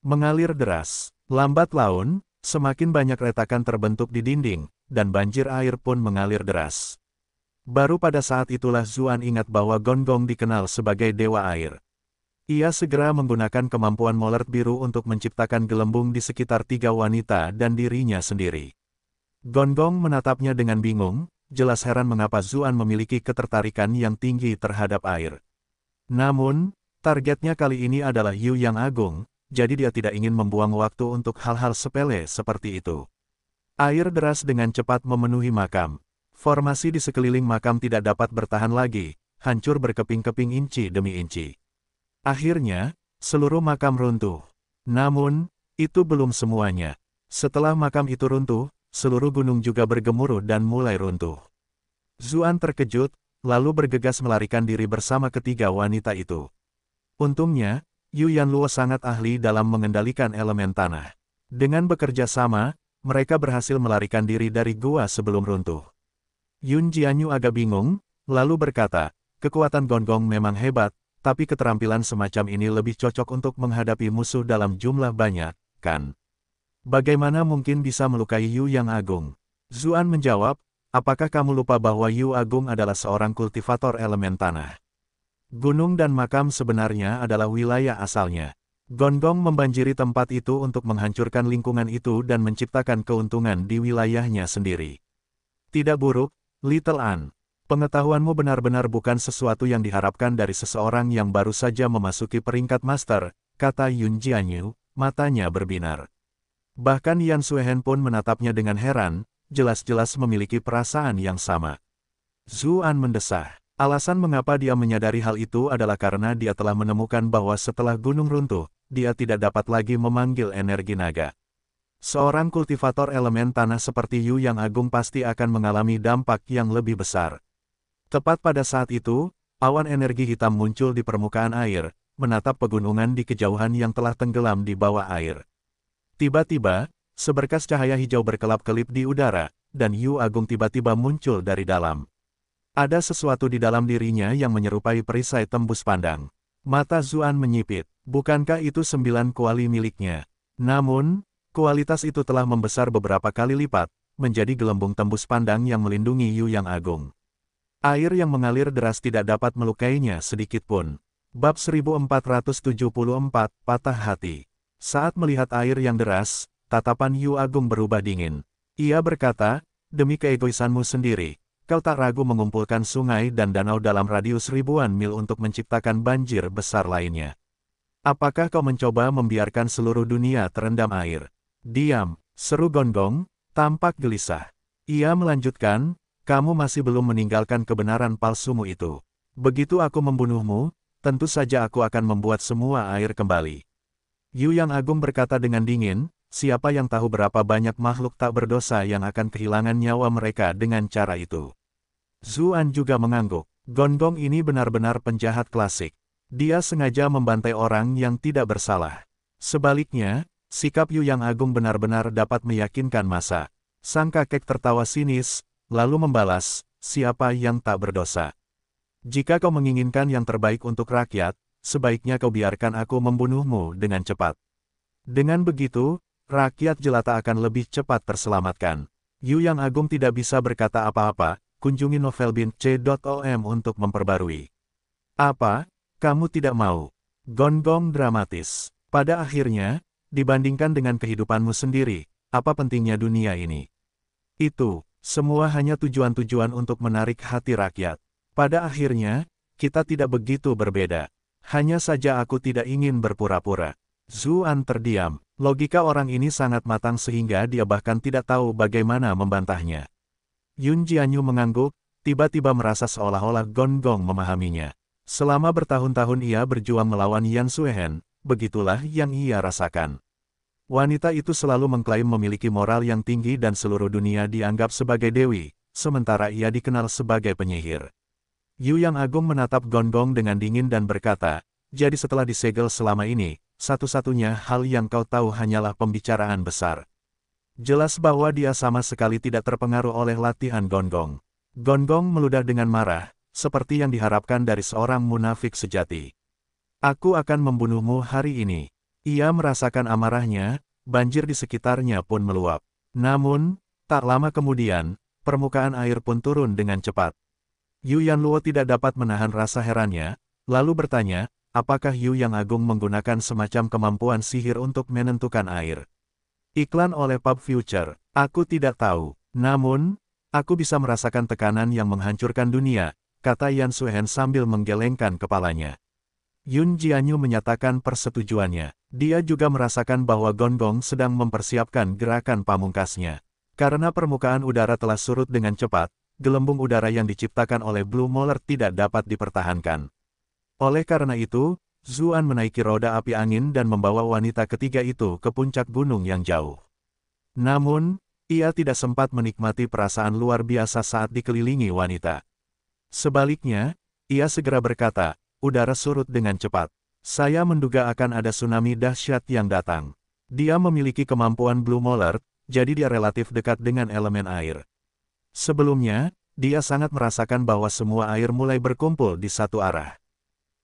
Mengalir deras, lambat laun, Semakin banyak retakan terbentuk di dinding, dan banjir air pun mengalir deras. Baru pada saat itulah Zuan ingat bahwa Gonggong dikenal sebagai dewa air. Ia segera menggunakan kemampuan molert biru untuk menciptakan gelembung di sekitar tiga wanita dan dirinya sendiri. Gonggong menatapnya dengan bingung, jelas heran mengapa Zuan memiliki ketertarikan yang tinggi terhadap air. Namun, targetnya kali ini adalah Yu yang agung, jadi dia tidak ingin membuang waktu untuk hal-hal sepele seperti itu. Air deras dengan cepat memenuhi makam. Formasi di sekeliling makam tidak dapat bertahan lagi, hancur berkeping-keping inci demi inci. Akhirnya, seluruh makam runtuh. Namun, itu belum semuanya. Setelah makam itu runtuh, seluruh gunung juga bergemuruh dan mulai runtuh. Zuan terkejut, lalu bergegas melarikan diri bersama ketiga wanita itu. Untungnya, Yu Luo sangat ahli dalam mengendalikan elemen tanah. Dengan bekerja sama, mereka berhasil melarikan diri dari gua sebelum runtuh. Yun Jianyu agak bingung, lalu berkata, kekuatan Gonggong memang hebat, tapi keterampilan semacam ini lebih cocok untuk menghadapi musuh dalam jumlah banyak, kan? Bagaimana mungkin bisa melukai Yu Yang Agung? Zuan menjawab, apakah kamu lupa bahwa Yu Agung adalah seorang kultivator elemen tanah? Gunung dan makam sebenarnya adalah wilayah asalnya. Gonggong membanjiri tempat itu untuk menghancurkan lingkungan itu dan menciptakan keuntungan di wilayahnya sendiri. Tidak buruk, Little An. Pengetahuanmu benar-benar bukan sesuatu yang diharapkan dari seseorang yang baru saja memasuki peringkat master, kata Yun Jianyu, matanya berbinar. Bahkan Yan Suehen pun menatapnya dengan heran, jelas-jelas memiliki perasaan yang sama. Zuan mendesah. Alasan mengapa dia menyadari hal itu adalah karena dia telah menemukan bahwa setelah gunung runtuh, dia tidak dapat lagi memanggil energi naga. Seorang kultivator elemen tanah seperti Yu yang agung pasti akan mengalami dampak yang lebih besar. Tepat pada saat itu, awan energi hitam muncul di permukaan air, menatap pegunungan di kejauhan yang telah tenggelam di bawah air. Tiba-tiba, seberkas cahaya hijau berkelap-kelip di udara, dan Yu Agung tiba-tiba muncul dari dalam. Ada sesuatu di dalam dirinya yang menyerupai perisai tembus pandang. Mata Zuan menyipit, bukankah itu sembilan kuali miliknya? Namun, kualitas itu telah membesar beberapa kali lipat, menjadi gelembung tembus pandang yang melindungi Yu Yang Agung. Air yang mengalir deras tidak dapat melukainya sedikit pun. Bab 1474, Patah Hati Saat melihat air yang deras, tatapan Yu Agung berubah dingin. Ia berkata, demi keegoisanmu sendiri, kau tak ragu mengumpulkan sungai dan danau dalam radius ribuan mil untuk menciptakan banjir besar lainnya. Apakah kau mencoba membiarkan seluruh dunia terendam air? Diam, seru Gondong, tampak gelisah. Ia melanjutkan, kamu masih belum meninggalkan kebenaran palsumu itu. Begitu aku membunuhmu, tentu saja aku akan membuat semua air kembali. Yu Yang Agung berkata dengan dingin, siapa yang tahu berapa banyak makhluk tak berdosa yang akan kehilangan nyawa mereka dengan cara itu. Zuan juga mengangguk. Gonggong ini benar-benar penjahat klasik. Dia sengaja membantai orang yang tidak bersalah. Sebaliknya, sikap Yu Yang Agung benar-benar dapat meyakinkan masa. Sang kakek tertawa sinis, lalu membalas, siapa yang tak berdosa? Jika kau menginginkan yang terbaik untuk rakyat, sebaiknya kau biarkan aku membunuhmu dengan cepat. Dengan begitu, rakyat jelata akan lebih cepat terselamatkan. Yu Yang Agung tidak bisa berkata apa-apa, kunjungi novelbin.c.om untuk memperbarui. Apa? Kamu tidak mau? Gonggong dramatis. Pada akhirnya, dibandingkan dengan kehidupanmu sendiri, apa pentingnya dunia ini? Itu, semua hanya tujuan-tujuan untuk menarik hati rakyat. Pada akhirnya, kita tidak begitu berbeda. Hanya saja aku tidak ingin berpura-pura. Zuan terdiam. Logika orang ini sangat matang sehingga dia bahkan tidak tahu bagaimana membantahnya. Yun Jianyu mengangguk, tiba-tiba merasa seolah-olah Gonggong Gong memahaminya. Selama bertahun-tahun ia berjuang melawan Yan Suehen, begitulah yang ia rasakan. Wanita itu selalu mengklaim memiliki moral yang tinggi dan seluruh dunia dianggap sebagai dewi, sementara ia dikenal sebagai penyihir. Yu Yang Agung menatap Gondong dengan dingin dan berkata, jadi setelah disegel selama ini, satu-satunya hal yang kau tahu hanyalah pembicaraan besar. Jelas bahwa dia sama sekali tidak terpengaruh oleh latihan gonggong. Gonggong meludah dengan marah, seperti yang diharapkan dari seorang munafik sejati. Aku akan membunuhmu hari ini. Ia merasakan amarahnya, banjir di sekitarnya pun meluap. Namun, tak lama kemudian, permukaan air pun turun dengan cepat. Yu Yan Luo tidak dapat menahan rasa herannya, lalu bertanya, apakah Yu Yang Agung menggunakan semacam kemampuan sihir untuk menentukan air. Iklan oleh Pub Future, aku tidak tahu. Namun, aku bisa merasakan tekanan yang menghancurkan dunia, kata Yan Suhen sambil menggelengkan kepalanya. Yun Jianyu menyatakan persetujuannya. Dia juga merasakan bahwa Gonggong sedang mempersiapkan gerakan pamungkasnya. Karena permukaan udara telah surut dengan cepat, gelembung udara yang diciptakan oleh Blue Molar tidak dapat dipertahankan. Oleh karena itu, Zuan menaiki roda api angin dan membawa wanita ketiga itu ke puncak gunung yang jauh. Namun, ia tidak sempat menikmati perasaan luar biasa saat dikelilingi wanita. Sebaliknya, ia segera berkata, udara surut dengan cepat. Saya menduga akan ada tsunami dahsyat yang datang. Dia memiliki kemampuan Blue Molar, jadi dia relatif dekat dengan elemen air. Sebelumnya, dia sangat merasakan bahwa semua air mulai berkumpul di satu arah.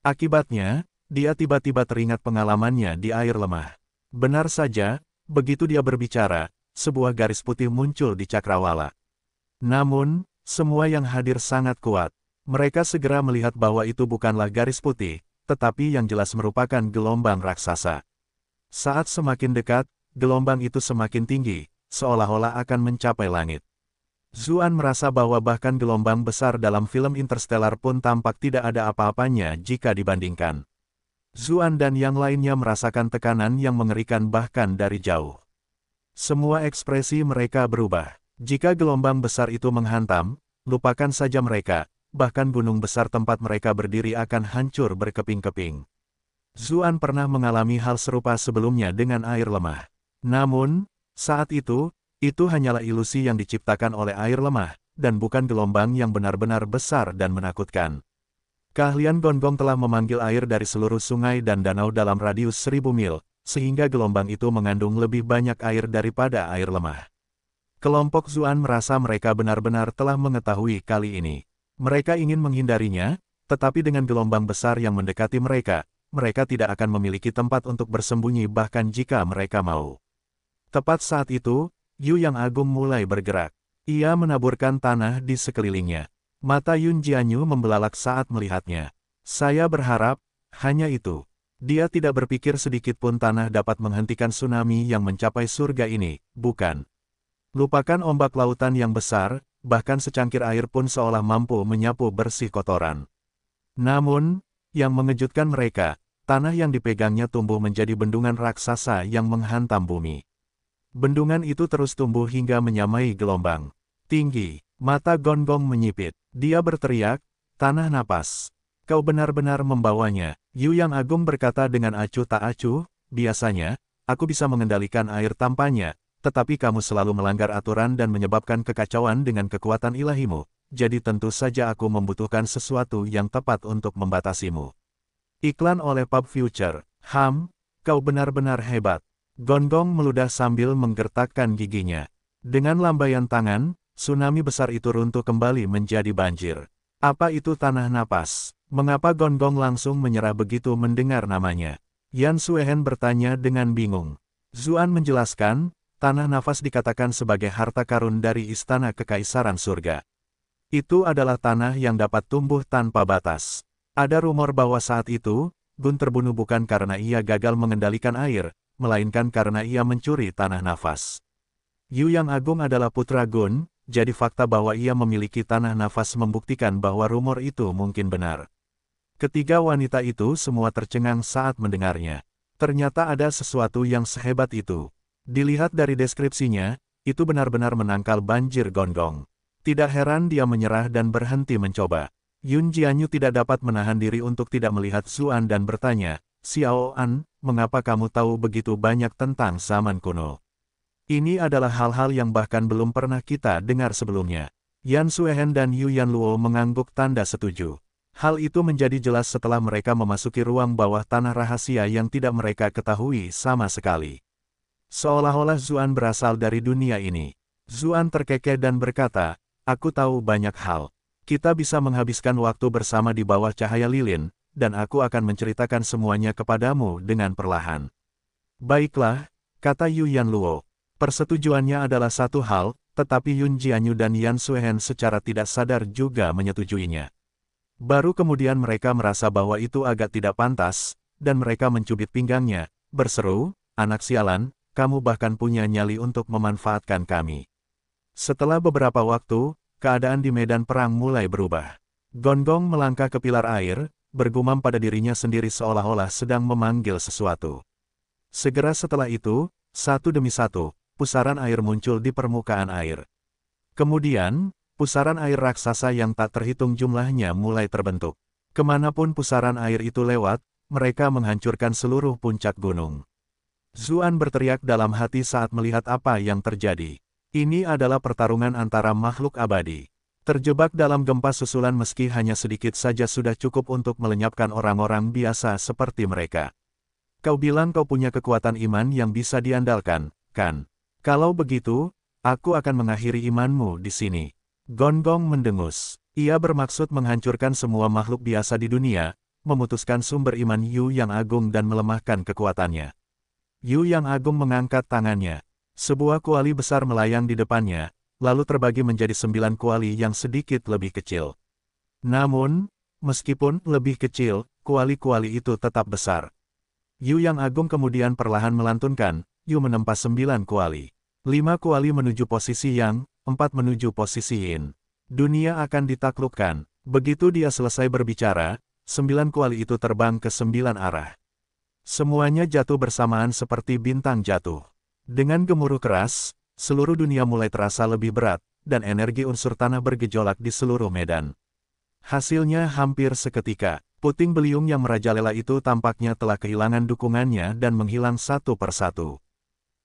Akibatnya, dia tiba-tiba teringat pengalamannya di air lemah. Benar saja, begitu dia berbicara, sebuah garis putih muncul di cakrawala. Namun, semua yang hadir sangat kuat. Mereka segera melihat bahwa itu bukanlah garis putih, tetapi yang jelas merupakan gelombang raksasa. Saat semakin dekat, gelombang itu semakin tinggi, seolah-olah akan mencapai langit. Zuan merasa bahwa bahkan gelombang besar dalam film Interstellar pun tampak tidak ada apa-apanya jika dibandingkan. Zuan dan yang lainnya merasakan tekanan yang mengerikan bahkan dari jauh. Semua ekspresi mereka berubah. Jika gelombang besar itu menghantam, lupakan saja mereka, bahkan gunung besar tempat mereka berdiri akan hancur berkeping-keping. Zuan pernah mengalami hal serupa sebelumnya dengan air lemah. Namun, saat itu, itu hanyalah ilusi yang diciptakan oleh air lemah, dan bukan gelombang yang benar-benar besar dan menakutkan. Keahlian Gonggong telah memanggil air dari seluruh sungai dan danau dalam radius seribu mil, sehingga gelombang itu mengandung lebih banyak air daripada air lemah. Kelompok Zuan merasa mereka benar-benar telah mengetahui kali ini. Mereka ingin menghindarinya, tetapi dengan gelombang besar yang mendekati mereka, mereka tidak akan memiliki tempat untuk bersembunyi bahkan jika mereka mau. Tepat saat itu, Yu Yang Agung mulai bergerak. Ia menaburkan tanah di sekelilingnya. Mata Yun Jianyu membelalak saat melihatnya. Saya berharap, hanya itu. Dia tidak berpikir sedikit pun tanah dapat menghentikan tsunami yang mencapai surga ini, bukan. Lupakan ombak lautan yang besar, bahkan secangkir air pun seolah mampu menyapu bersih kotoran. Namun, yang mengejutkan mereka, tanah yang dipegangnya tumbuh menjadi bendungan raksasa yang menghantam bumi. Bendungan itu terus tumbuh hingga menyamai gelombang. Tinggi, Mata Gonggong menyipit. Dia berteriak, tanah napas. Kau benar-benar membawanya. Yu Yang Agung berkata dengan acuh tak acuh, biasanya, aku bisa mengendalikan air tampanya, tetapi kamu selalu melanggar aturan dan menyebabkan kekacauan dengan kekuatan ilahimu, jadi tentu saja aku membutuhkan sesuatu yang tepat untuk membatasimu. Iklan oleh Pub Future, Ham, kau benar-benar hebat. Gonggong meludah sambil menggertakkan giginya. Dengan lambaian tangan, tsunami besar itu runtuh kembali menjadi banjir. Apa itu tanah napas? Mengapa Gonggong langsung menyerah begitu mendengar namanya? Yan Suehen bertanya dengan bingung. Zuan menjelaskan, tanah nafas dikatakan sebagai harta karun dari istana kekaisaran surga. Itu adalah tanah yang dapat tumbuh tanpa batas. Ada rumor bahwa saat itu, Gun terbunuh bukan karena ia gagal mengendalikan air, melainkan karena ia mencuri tanah nafas. Yu Yang Agung adalah putra Gun, jadi fakta bahwa ia memiliki tanah nafas membuktikan bahwa rumor itu mungkin benar. Ketiga wanita itu semua tercengang saat mendengarnya. Ternyata ada sesuatu yang sehebat itu. Dilihat dari deskripsinya, itu benar-benar menangkal banjir gonggong. Tidak heran dia menyerah dan berhenti mencoba. Yun Jianyu tidak dapat menahan diri untuk tidak melihat Zuan dan bertanya, Xiao An, mengapa kamu tahu begitu banyak tentang zaman kuno? Ini adalah hal-hal yang bahkan belum pernah kita dengar sebelumnya. Yan Suehen dan Yu Luo mengangguk tanda setuju. Hal itu menjadi jelas setelah mereka memasuki ruang bawah tanah rahasia yang tidak mereka ketahui sama sekali. Seolah-olah Zuan berasal dari dunia ini. Zuan terkekeh dan berkata, Aku tahu banyak hal. Kita bisa menghabiskan waktu bersama di bawah cahaya lilin, dan aku akan menceritakan semuanya kepadamu dengan perlahan. Baiklah, kata Yu Luo. Persetujuannya adalah satu hal, tetapi Yun Jianyu dan Yan Suehen secara tidak sadar juga menyetujuinya. Baru kemudian mereka merasa bahwa itu agak tidak pantas, dan mereka mencubit pinggangnya, berseru, anak sialan, kamu bahkan punya nyali untuk memanfaatkan kami. Setelah beberapa waktu, keadaan di medan perang mulai berubah. Gonggong melangkah ke pilar air, bergumam pada dirinya sendiri seolah-olah sedang memanggil sesuatu. Segera setelah itu, satu demi satu, pusaran air muncul di permukaan air. Kemudian, pusaran air raksasa yang tak terhitung jumlahnya mulai terbentuk. Kemanapun pusaran air itu lewat, mereka menghancurkan seluruh puncak gunung. Zuan berteriak dalam hati saat melihat apa yang terjadi. Ini adalah pertarungan antara makhluk abadi. Terjebak dalam gempa susulan meski hanya sedikit saja sudah cukup untuk melenyapkan orang-orang biasa seperti mereka. Kau bilang kau punya kekuatan iman yang bisa diandalkan, kan? Kalau begitu, aku akan mengakhiri imanmu di sini. Gonggong mendengus. Ia bermaksud menghancurkan semua makhluk biasa di dunia, memutuskan sumber iman Yu Yang Agung dan melemahkan kekuatannya. Yu Yang Agung mengangkat tangannya. Sebuah kuali besar melayang di depannya, lalu terbagi menjadi sembilan kuali yang sedikit lebih kecil. Namun, meskipun lebih kecil, kuali-kuali itu tetap besar. Yu Yang Agung kemudian perlahan melantunkan, Yu menempa sembilan kuali. Lima kuali menuju posisi Yang, empat menuju posisi Yin. Dunia akan ditaklukkan. Begitu dia selesai berbicara, sembilan kuali itu terbang ke sembilan arah. Semuanya jatuh bersamaan seperti bintang jatuh. Dengan gemuruh keras, seluruh dunia mulai terasa lebih berat, dan energi unsur tanah bergejolak di seluruh medan. Hasilnya hampir seketika, puting beliung yang merajalela itu tampaknya telah kehilangan dukungannya dan menghilang satu persatu.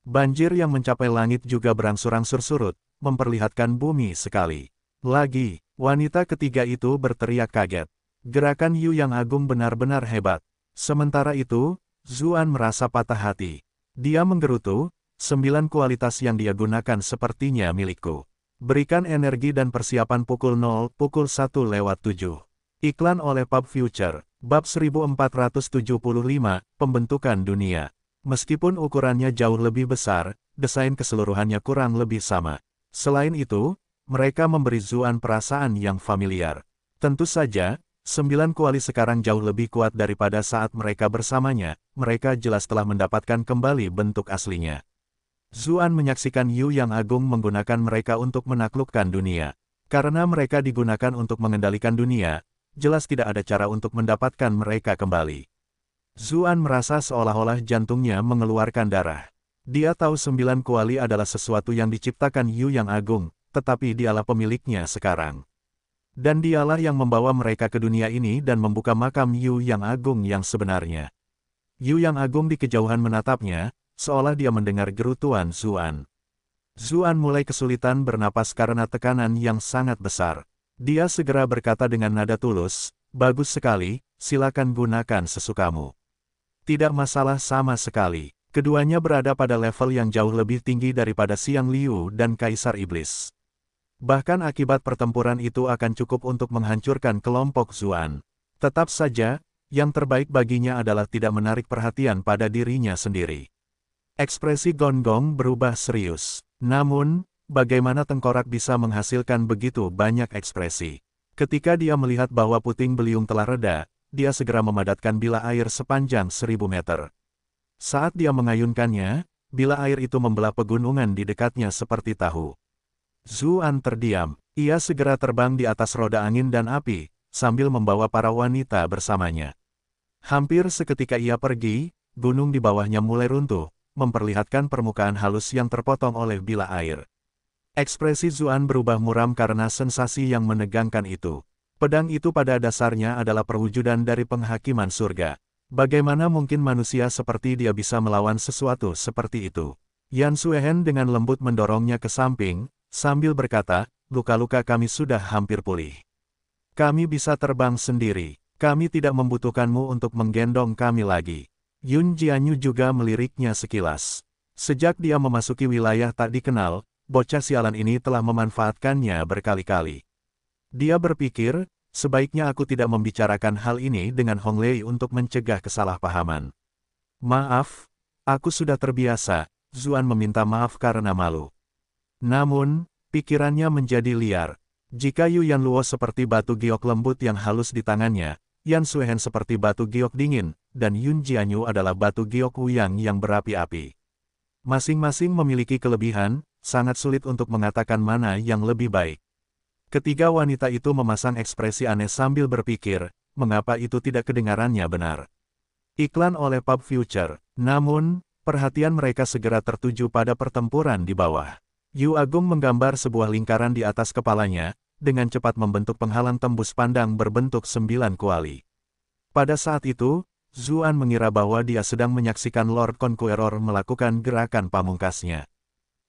Banjir yang mencapai langit juga berangsur-angsur surut, memperlihatkan bumi sekali. Lagi, wanita ketiga itu berteriak kaget. Gerakan Yu yang agung benar-benar hebat. Sementara itu, Zuan merasa patah hati. Dia menggerutu, sembilan kualitas yang dia gunakan sepertinya milikku. Berikan energi dan persiapan pukul 0, pukul 1 lewat 7. Iklan oleh Pub Future, Bab 1475, Pembentukan Dunia. Meskipun ukurannya jauh lebih besar, desain keseluruhannya kurang lebih sama. Selain itu, mereka memberi Zuan perasaan yang familiar. Tentu saja, sembilan kuali sekarang jauh lebih kuat daripada saat mereka bersamanya, mereka jelas telah mendapatkan kembali bentuk aslinya. Zuan menyaksikan Yu yang agung menggunakan mereka untuk menaklukkan dunia. Karena mereka digunakan untuk mengendalikan dunia, jelas tidak ada cara untuk mendapatkan mereka kembali. Zuan merasa seolah-olah jantungnya mengeluarkan darah. Dia tahu sembilan kuali adalah sesuatu yang diciptakan Yu yang agung, tetapi dialah pemiliknya sekarang. Dan dialah yang membawa mereka ke dunia ini dan membuka makam Yu yang agung yang sebenarnya. Yu yang agung di kejauhan menatapnya, seolah dia mendengar gerutuan Zuan. Zuan mulai kesulitan bernapas karena tekanan yang sangat besar. Dia segera berkata dengan nada tulus, Bagus sekali, silakan gunakan sesukamu. Tidak masalah sama sekali. Keduanya berada pada level yang jauh lebih tinggi daripada Siang Liu dan Kaisar Iblis. Bahkan akibat pertempuran itu akan cukup untuk menghancurkan kelompok Zuan. Tetap saja, yang terbaik baginya adalah tidak menarik perhatian pada dirinya sendiri. Ekspresi Gonggong berubah serius. Namun, bagaimana tengkorak bisa menghasilkan begitu banyak ekspresi? Ketika dia melihat bahwa puting beliung telah reda, dia segera memadatkan bila air sepanjang seribu meter. Saat dia mengayunkannya, bila air itu membelah pegunungan di dekatnya seperti tahu. Zuan terdiam, ia segera terbang di atas roda angin dan api, sambil membawa para wanita bersamanya. Hampir seketika ia pergi, gunung di bawahnya mulai runtuh, memperlihatkan permukaan halus yang terpotong oleh bila air. Ekspresi Zuan berubah muram karena sensasi yang menegangkan itu. Pedang itu pada dasarnya adalah perwujudan dari penghakiman surga. Bagaimana mungkin manusia seperti dia bisa melawan sesuatu seperti itu? Yan Suehen dengan lembut mendorongnya ke samping, sambil berkata, luka-luka kami sudah hampir pulih. Kami bisa terbang sendiri. Kami tidak membutuhkanmu untuk menggendong kami lagi. Yun Jianyu juga meliriknya sekilas. Sejak dia memasuki wilayah tak dikenal, bocah sialan ini telah memanfaatkannya berkali-kali. Dia berpikir, sebaiknya aku tidak membicarakan hal ini dengan Hong Lei untuk mencegah kesalahpahaman. Maaf, aku sudah terbiasa, Zuan meminta maaf karena malu. Namun, pikirannya menjadi liar. Jika Yu Yan Luo seperti batu giok lembut yang halus di tangannya, Yan Suhen seperti batu giok dingin, dan Yun Jianyu adalah batu giok wuyang yang berapi-api. Masing-masing memiliki kelebihan, sangat sulit untuk mengatakan mana yang lebih baik. Ketiga wanita itu memasang ekspresi aneh sambil berpikir, mengapa itu tidak kedengarannya benar. Iklan oleh Pub Future, namun, perhatian mereka segera tertuju pada pertempuran di bawah. Yu Agung menggambar sebuah lingkaran di atas kepalanya, dengan cepat membentuk penghalang tembus pandang berbentuk sembilan kuali. Pada saat itu, Zuan mengira bahwa dia sedang menyaksikan Lord Conqueror melakukan gerakan pamungkasnya.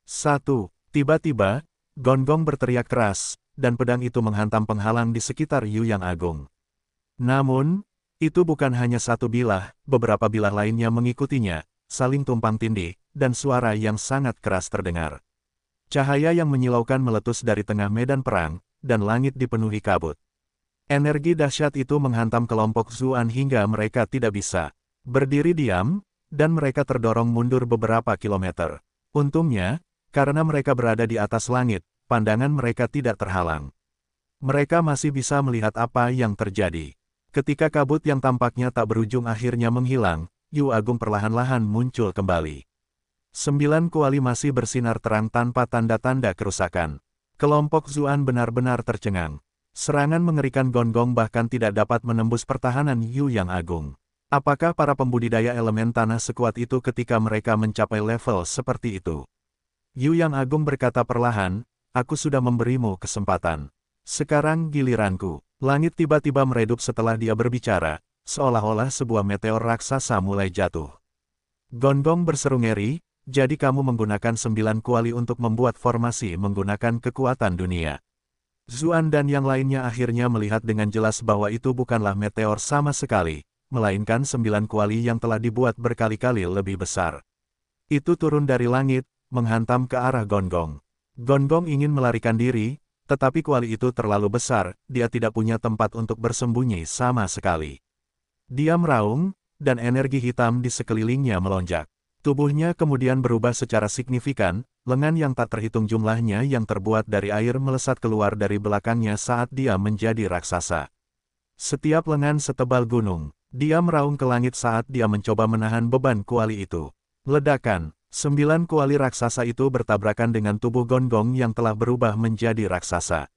Satu, Tiba-tiba, Gonggong berteriak keras, dan pedang itu menghantam penghalang di sekitar Yu Yang Agung. Namun, itu bukan hanya satu bilah, beberapa bilah lainnya mengikutinya, saling tumpang tindih, dan suara yang sangat keras terdengar. Cahaya yang menyilaukan meletus dari tengah medan perang, dan langit dipenuhi kabut. Energi dahsyat itu menghantam kelompok Zuan hingga mereka tidak bisa berdiri diam, dan mereka terdorong mundur beberapa kilometer. Untungnya, karena mereka berada di atas langit, pandangan mereka tidak terhalang. Mereka masih bisa melihat apa yang terjadi. Ketika kabut yang tampaknya tak berujung akhirnya menghilang, Yu Agung perlahan-lahan muncul kembali. Sembilan kuali masih bersinar terang tanpa tanda-tanda kerusakan. Kelompok Zuan benar-benar tercengang. Serangan mengerikan gonggong bahkan tidak dapat menembus pertahanan Yu yang agung. Apakah para pembudidaya elemen tanah sekuat itu ketika mereka mencapai level seperti itu? Yu yang agung berkata perlahan, aku sudah memberimu kesempatan. Sekarang giliranku. Langit tiba-tiba meredup setelah dia berbicara, seolah-olah sebuah meteor raksasa mulai jatuh. Gonggong berseru ngeri, jadi kamu menggunakan sembilan kuali untuk membuat formasi menggunakan kekuatan dunia. Zuan dan yang lainnya akhirnya melihat dengan jelas bahwa itu bukanlah meteor sama sekali, melainkan sembilan kuali yang telah dibuat berkali-kali lebih besar. Itu turun dari langit, menghantam ke arah Gonggong. Gonggong ingin melarikan diri, tetapi kuali itu terlalu besar, dia tidak punya tempat untuk bersembunyi sama sekali. Dia meraung, dan energi hitam di sekelilingnya melonjak. Tubuhnya kemudian berubah secara signifikan, lengan yang tak terhitung jumlahnya yang terbuat dari air melesat keluar dari belakangnya saat dia menjadi raksasa. Setiap lengan setebal gunung, dia meraung ke langit saat dia mencoba menahan beban kuali itu. Ledakan, Sembilan kuali raksasa itu bertabrakan dengan tubuh Gonggong yang telah berubah menjadi raksasa.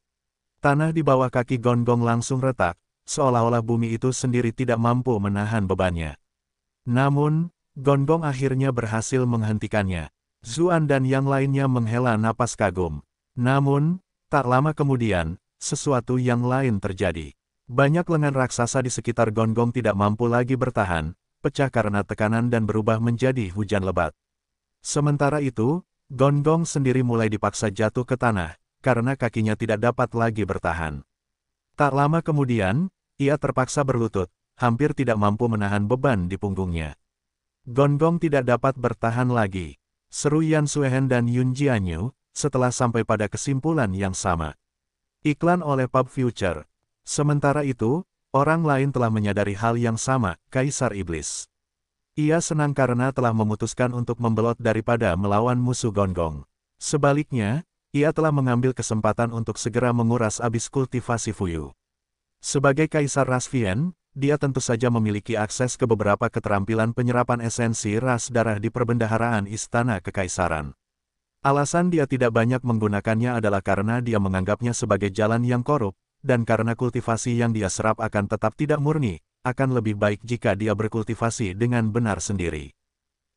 Tanah di bawah kaki Gonggong langsung retak, seolah-olah bumi itu sendiri tidak mampu menahan bebannya. Namun, Gonggong akhirnya berhasil menghentikannya. Zuan dan yang lainnya menghela napas kagum. Namun, tak lama kemudian, sesuatu yang lain terjadi. Banyak lengan raksasa di sekitar Gonggong tidak mampu lagi bertahan, pecah karena tekanan dan berubah menjadi hujan lebat. Sementara itu, Gonggong sendiri mulai dipaksa jatuh ke tanah, karena kakinya tidak dapat lagi bertahan. Tak lama kemudian, ia terpaksa berlutut, hampir tidak mampu menahan beban di punggungnya. Gonggong tidak dapat bertahan lagi. Seru Yan Suehen dan Yun Jianyu, setelah sampai pada kesimpulan yang sama. Iklan oleh Pub Future. Sementara itu, orang lain telah menyadari hal yang sama, Kaisar Iblis. Ia senang karena telah memutuskan untuk membelot daripada melawan musuh gonggong. Sebaliknya, ia telah mengambil kesempatan untuk segera menguras abis kultivasi Fuyu. Sebagai Kaisar Rasvian, dia tentu saja memiliki akses ke beberapa keterampilan penyerapan esensi ras darah di perbendaharaan Istana Kekaisaran. Alasan dia tidak banyak menggunakannya adalah karena dia menganggapnya sebagai jalan yang korup, dan karena kultivasi yang dia serap akan tetap tidak murni, akan lebih baik jika dia berkultivasi dengan benar sendiri.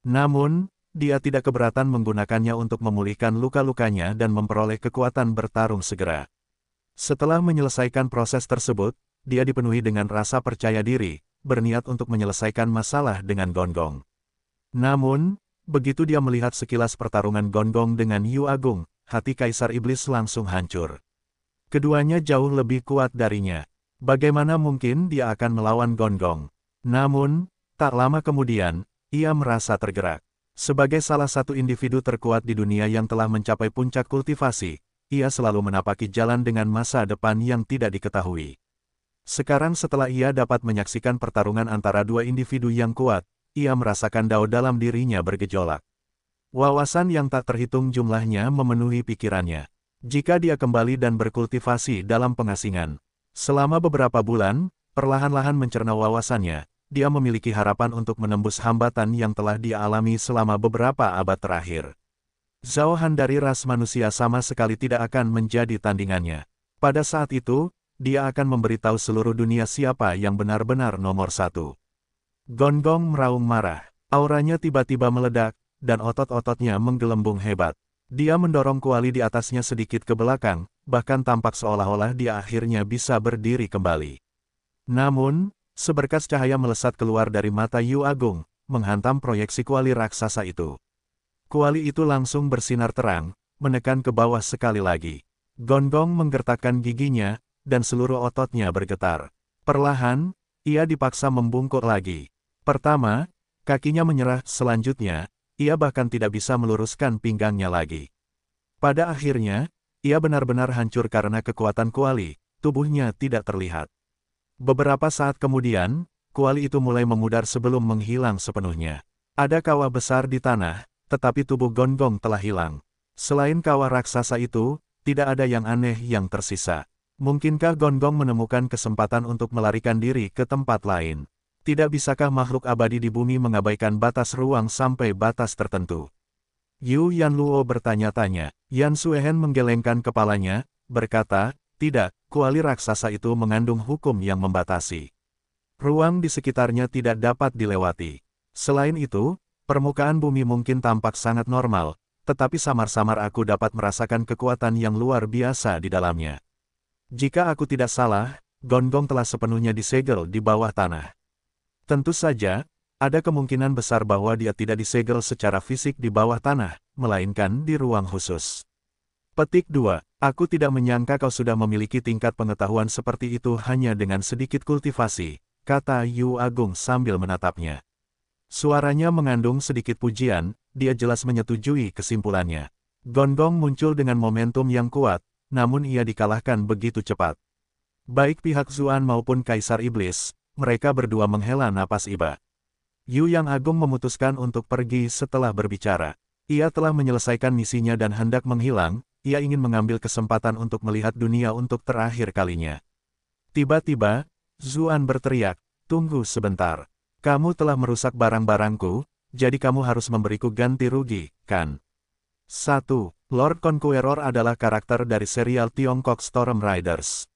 Namun, dia tidak keberatan menggunakannya untuk memulihkan luka-lukanya dan memperoleh kekuatan bertarung segera. Setelah menyelesaikan proses tersebut, dia dipenuhi dengan rasa percaya diri, berniat untuk menyelesaikan masalah dengan Gonggong. Namun, begitu dia melihat sekilas pertarungan Gonggong dengan Yu Agung, hati Kaisar Iblis langsung hancur. Keduanya jauh lebih kuat darinya. Bagaimana mungkin dia akan melawan Gonggong? Namun, tak lama kemudian, ia merasa tergerak. Sebagai salah satu individu terkuat di dunia yang telah mencapai puncak kultivasi, ia selalu menapaki jalan dengan masa depan yang tidak diketahui. Sekarang setelah ia dapat menyaksikan pertarungan antara dua individu yang kuat, ia merasakan dao dalam dirinya bergejolak. Wawasan yang tak terhitung jumlahnya memenuhi pikirannya. Jika dia kembali dan berkultivasi dalam pengasingan, Selama beberapa bulan, perlahan-lahan mencerna wawasannya, dia memiliki harapan untuk menembus hambatan yang telah dia alami selama beberapa abad terakhir. Zhao dari ras manusia sama sekali tidak akan menjadi tandingannya. Pada saat itu, dia akan memberitahu seluruh dunia siapa yang benar-benar nomor satu. Gonggong meraung marah, auranya tiba-tiba meledak, dan otot-ototnya menggelembung hebat. Dia mendorong kuali di atasnya sedikit ke belakang, bahkan tampak seolah-olah dia akhirnya bisa berdiri kembali. Namun, seberkas cahaya melesat keluar dari mata Yu Agung, menghantam proyeksi kuali raksasa itu. Kuali itu langsung bersinar terang, menekan ke bawah sekali lagi. Gonggong menggertakkan giginya, dan seluruh ototnya bergetar. Perlahan, ia dipaksa membungkuk lagi. Pertama, kakinya menyerah, selanjutnya, ia bahkan tidak bisa meluruskan pinggangnya lagi. Pada akhirnya, ia benar-benar hancur karena kekuatan kuali, tubuhnya tidak terlihat. Beberapa saat kemudian, kuali itu mulai memudar sebelum menghilang sepenuhnya. Ada kawah besar di tanah, tetapi tubuh gonggong telah hilang. Selain kawah raksasa itu, tidak ada yang aneh yang tersisa. Mungkinkah Gonggong menemukan kesempatan untuk melarikan diri ke tempat lain? Tidak bisakah makhluk abadi di bumi mengabaikan batas ruang sampai batas tertentu? Yu Yan Luo bertanya-tanya. Yan Suehen menggelengkan kepalanya, berkata, tidak, kuali raksasa itu mengandung hukum yang membatasi. Ruang di sekitarnya tidak dapat dilewati. Selain itu, permukaan bumi mungkin tampak sangat normal, tetapi samar-samar aku dapat merasakan kekuatan yang luar biasa di dalamnya. Jika aku tidak salah, Gonggong telah sepenuhnya disegel di bawah tanah. Tentu saja, ada kemungkinan besar bahwa dia tidak disegel secara fisik di bawah tanah, melainkan di ruang khusus. Petik 2. Aku tidak menyangka kau sudah memiliki tingkat pengetahuan seperti itu hanya dengan sedikit kultivasi, kata Yu Agung sambil menatapnya. Suaranya mengandung sedikit pujian, dia jelas menyetujui kesimpulannya. Gondong muncul dengan momentum yang kuat, namun ia dikalahkan begitu cepat. Baik pihak Zuan maupun Kaisar Iblis, mereka berdua menghela napas iba. Yu Yang Agung memutuskan untuk pergi setelah berbicara. Ia telah menyelesaikan misinya dan hendak menghilang, ia ingin mengambil kesempatan untuk melihat dunia untuk terakhir kalinya. Tiba-tiba, Zuan berteriak, tunggu sebentar. Kamu telah merusak barang-barangku, jadi kamu harus memberiku ganti rugi, kan? 1. Lord Conqueror adalah karakter dari serial Tiongkok Storm Riders.